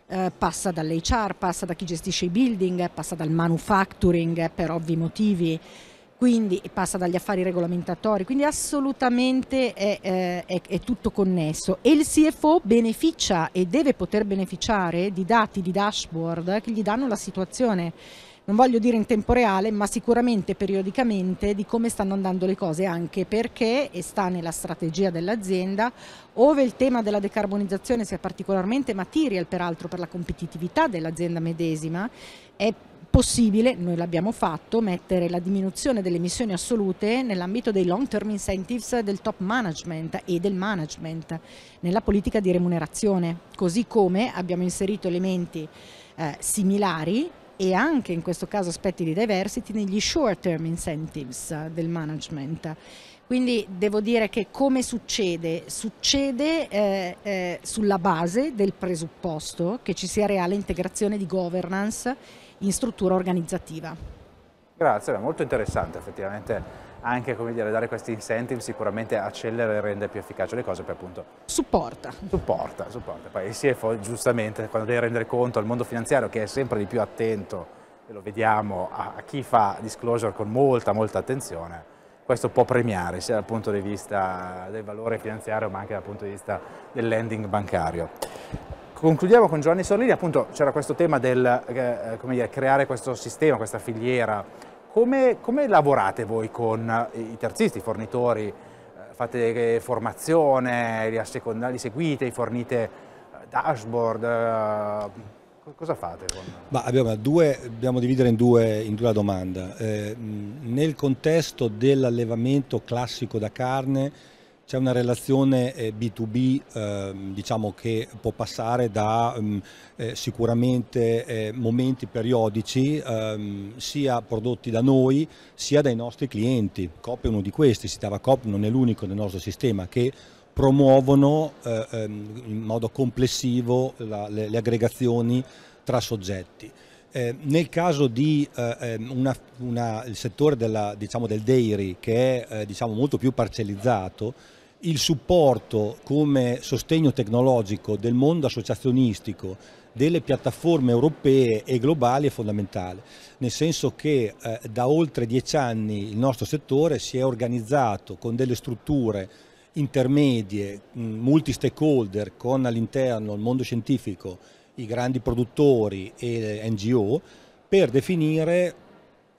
Eh, passa dall'HR, passa da chi gestisce i building, passa dal manufacturing eh, per ovvi motivi, quindi passa dagli affari regolamentatori, quindi assolutamente è, eh, è, è tutto connesso. E il CFO beneficia e deve poter beneficiare di dati, di dashboard che gli danno la situazione non voglio dire in tempo reale, ma sicuramente periodicamente di come stanno andando le cose, anche perché, e sta nella strategia dell'azienda, ove il tema della decarbonizzazione sia particolarmente material peraltro per la competitività dell'azienda medesima, è possibile, noi l'abbiamo fatto, mettere la diminuzione delle emissioni assolute nell'ambito dei long term incentives del top management e del management nella politica di remunerazione, così come abbiamo inserito elementi eh, similari e anche in questo caso aspetti di diversity negli short term incentives eh, del management. Quindi devo dire che come succede? Succede eh, eh, sulla base del presupposto che ci sia reale integrazione di governance in struttura organizzativa. Grazie, molto interessante effettivamente anche come dire, dare questi incentive sicuramente accelera e rende più efficace le cose per appunto. Supporta. Supporta, supporta. Poi il CFO giustamente quando deve rendere conto al mondo finanziario che è sempre di più attento, e lo vediamo, a chi fa disclosure con molta molta attenzione, questo può premiare sia dal punto di vista del valore finanziario ma anche dal punto di vista del lending bancario. Concludiamo con Giovanni Sorlini, appunto c'era questo tema del eh, dire, creare questo sistema, questa filiera come, come lavorate voi con eh, i terzisti, i fornitori? Eh, fate eh, formazione, li, li seguite, li fornite dashboard? Cosa fate? Con... Abbiamo, due, dobbiamo dividere in due, in due domande. Eh, nel contesto dell'allevamento classico da carne, c'è una relazione B2B eh, ehm, diciamo che può passare da mm, eh, sicuramente eh, momenti periodici um, sia prodotti da noi sia dai nostri clienti. COP è uno di questi, si chiama COP, non è l'unico nel nostro sistema che promuovono eh, ehm, in modo complessivo la, le, le aggregazioni tra soggetti. Eh, nel caso di eh, una, una, il settore della, diciamo, del dairy che è eh, diciamo, molto più parcellizzato, il supporto come sostegno tecnologico del mondo associazionistico delle piattaforme europee e globali è fondamentale, nel senso che eh, da oltre dieci anni il nostro settore si è organizzato con delle strutture intermedie, multi-stakeholder, con all'interno il mondo scientifico, i grandi produttori e NGO, per definire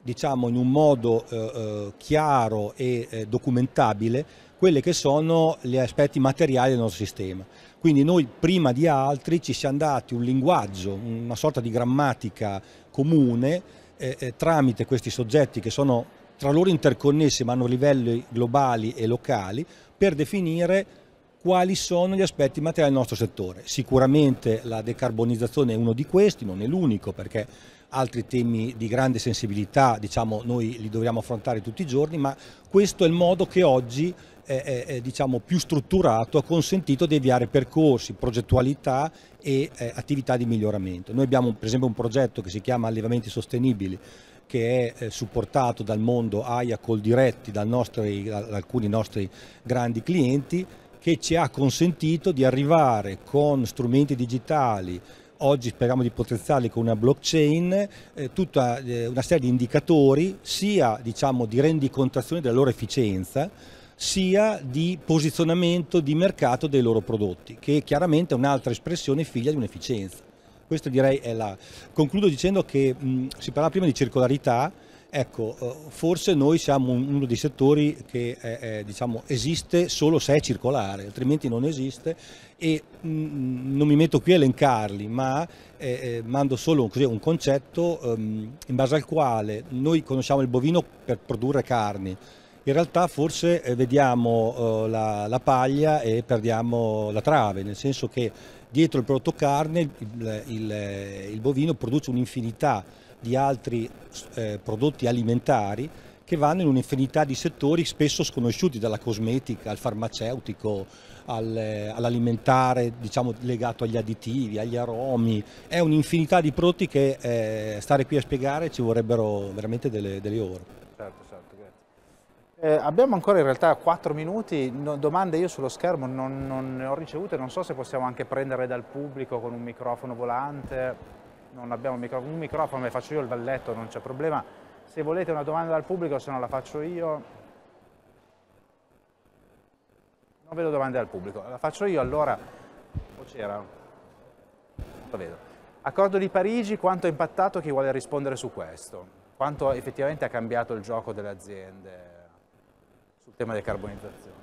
diciamo, in un modo eh, eh chiaro e eh, documentabile quelli che sono gli aspetti materiali del nostro sistema. Quindi noi prima di altri ci siamo dati un linguaggio, una sorta di grammatica comune eh, eh, tramite questi soggetti che sono tra loro interconnessi ma hanno livelli globali e locali per definire quali sono gli aspetti materiali del nostro settore. Sicuramente la decarbonizzazione è uno di questi, non è l'unico perché altri temi di grande sensibilità diciamo, noi li dobbiamo affrontare tutti i giorni, ma questo è il modo che oggi eh, eh, diciamo più strutturato ha consentito di avviare percorsi, progettualità e eh, attività di miglioramento. Noi abbiamo per esempio un progetto che si chiama Allevamenti Sostenibili che è eh, supportato dal mondo AIA Coldiretti, diretti da alcuni nostri grandi clienti, che ci ha consentito di arrivare con strumenti digitali, oggi speriamo di potenziarli con una blockchain, eh, tutta eh, una serie di indicatori sia diciamo, di rendicontazione della loro efficienza, sia di posizionamento di mercato dei loro prodotti, che chiaramente è un'altra espressione figlia di un'efficienza. Questo direi è la... Concludo dicendo che mh, si parlava prima di circolarità, ecco, eh, forse noi siamo uno dei settori che è, eh, è, eh, diciamo, esiste solo se è circolare, altrimenti non esiste e mh, non mi metto qui a elencarli, ma eh, mando solo un, così, un concetto um, in base al quale noi conosciamo il bovino per produrre carni, in realtà forse eh, vediamo eh, la, la paglia e perdiamo la trave, nel senso che dietro il prodotto carne il, il, eh, il bovino produce un'infinità di altri eh, prodotti alimentari che vanno in un'infinità di settori spesso sconosciuti, dalla cosmetica al farmaceutico, al, eh, all'alimentare diciamo, legato agli additivi, agli aromi. È un'infinità di prodotti che eh, stare qui a spiegare ci vorrebbero veramente delle, delle ore. Eh, abbiamo ancora in realtà 4 minuti, no, domande io sullo schermo non, non, ne ho ricevute, non so se possiamo anche prendere dal pubblico con un microfono volante, non abbiamo un microfono, un microfono me faccio io il valletto, non c'è problema, se volete una domanda dal pubblico se no la faccio io. Non vedo domande dal pubblico, la faccio io allora, o c'era? Non la vedo. Accordo di Parigi, quanto ha impattato chi vuole rispondere su questo? Quanto effettivamente ha cambiato il gioco delle aziende? tema decarbonizzazione.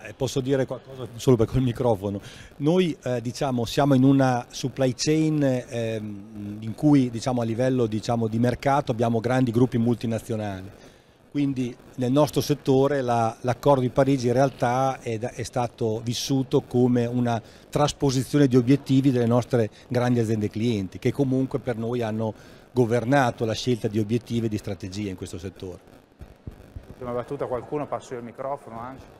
Eh, posso dire qualcosa solo col microfono. Noi eh, diciamo, siamo in una supply chain eh, in cui diciamo, a livello diciamo, di mercato abbiamo grandi gruppi multinazionali. Quindi nel nostro settore l'accordo la, di Parigi in realtà è, è, stato vissuto come una trasposizione di obiettivi delle nostre grandi aziende clienti che comunque per noi hanno governato la scelta di obiettivi e di strategie in questo settore. Prima battuta qualcuno, passo io il microfono anche.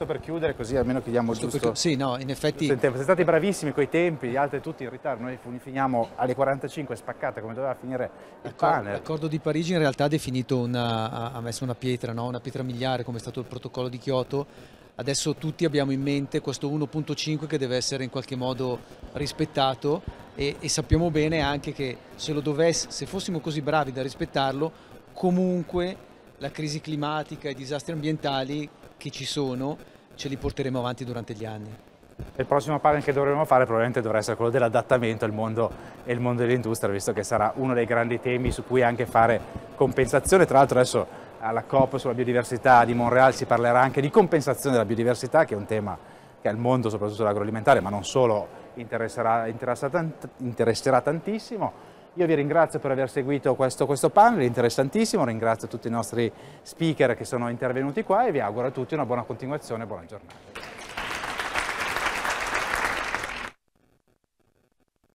giusto per chiudere, così almeno chiudiamo giusto. giusto sì, no, in effetti... Siete stati bravissimi coi tempi, gli altri tutti in ritardo, noi finiamo alle 45 spaccate come doveva finire il panel. L'accordo di Parigi in realtà ha, una, ha messo una pietra, no? una pietra miliare come è stato il protocollo di Kyoto, adesso tutti abbiamo in mente questo 1.5 che deve essere in qualche modo rispettato e, e sappiamo bene anche che se, dovess, se fossimo così bravi da rispettarlo, comunque la crisi climatica e i disastri ambientali che ci sono ce li porteremo avanti durante gli anni. Il prossimo panel che dovremo fare probabilmente dovrà essere quello dell'adattamento al mondo, e il mondo dell'industria, visto che sarà uno dei grandi temi su cui anche fare compensazione. Tra l'altro adesso alla COP sulla biodiversità di Montreal si parlerà anche di compensazione della biodiversità, che è un tema che al mondo, soprattutto dell'agroalimentare, ma non solo, interesserà, interesserà, tant interesserà tantissimo. Io vi ringrazio per aver seguito questo, questo panel, interessantissimo, ringrazio tutti i nostri speaker che sono intervenuti qua e vi auguro a tutti una buona continuazione e buona giornata.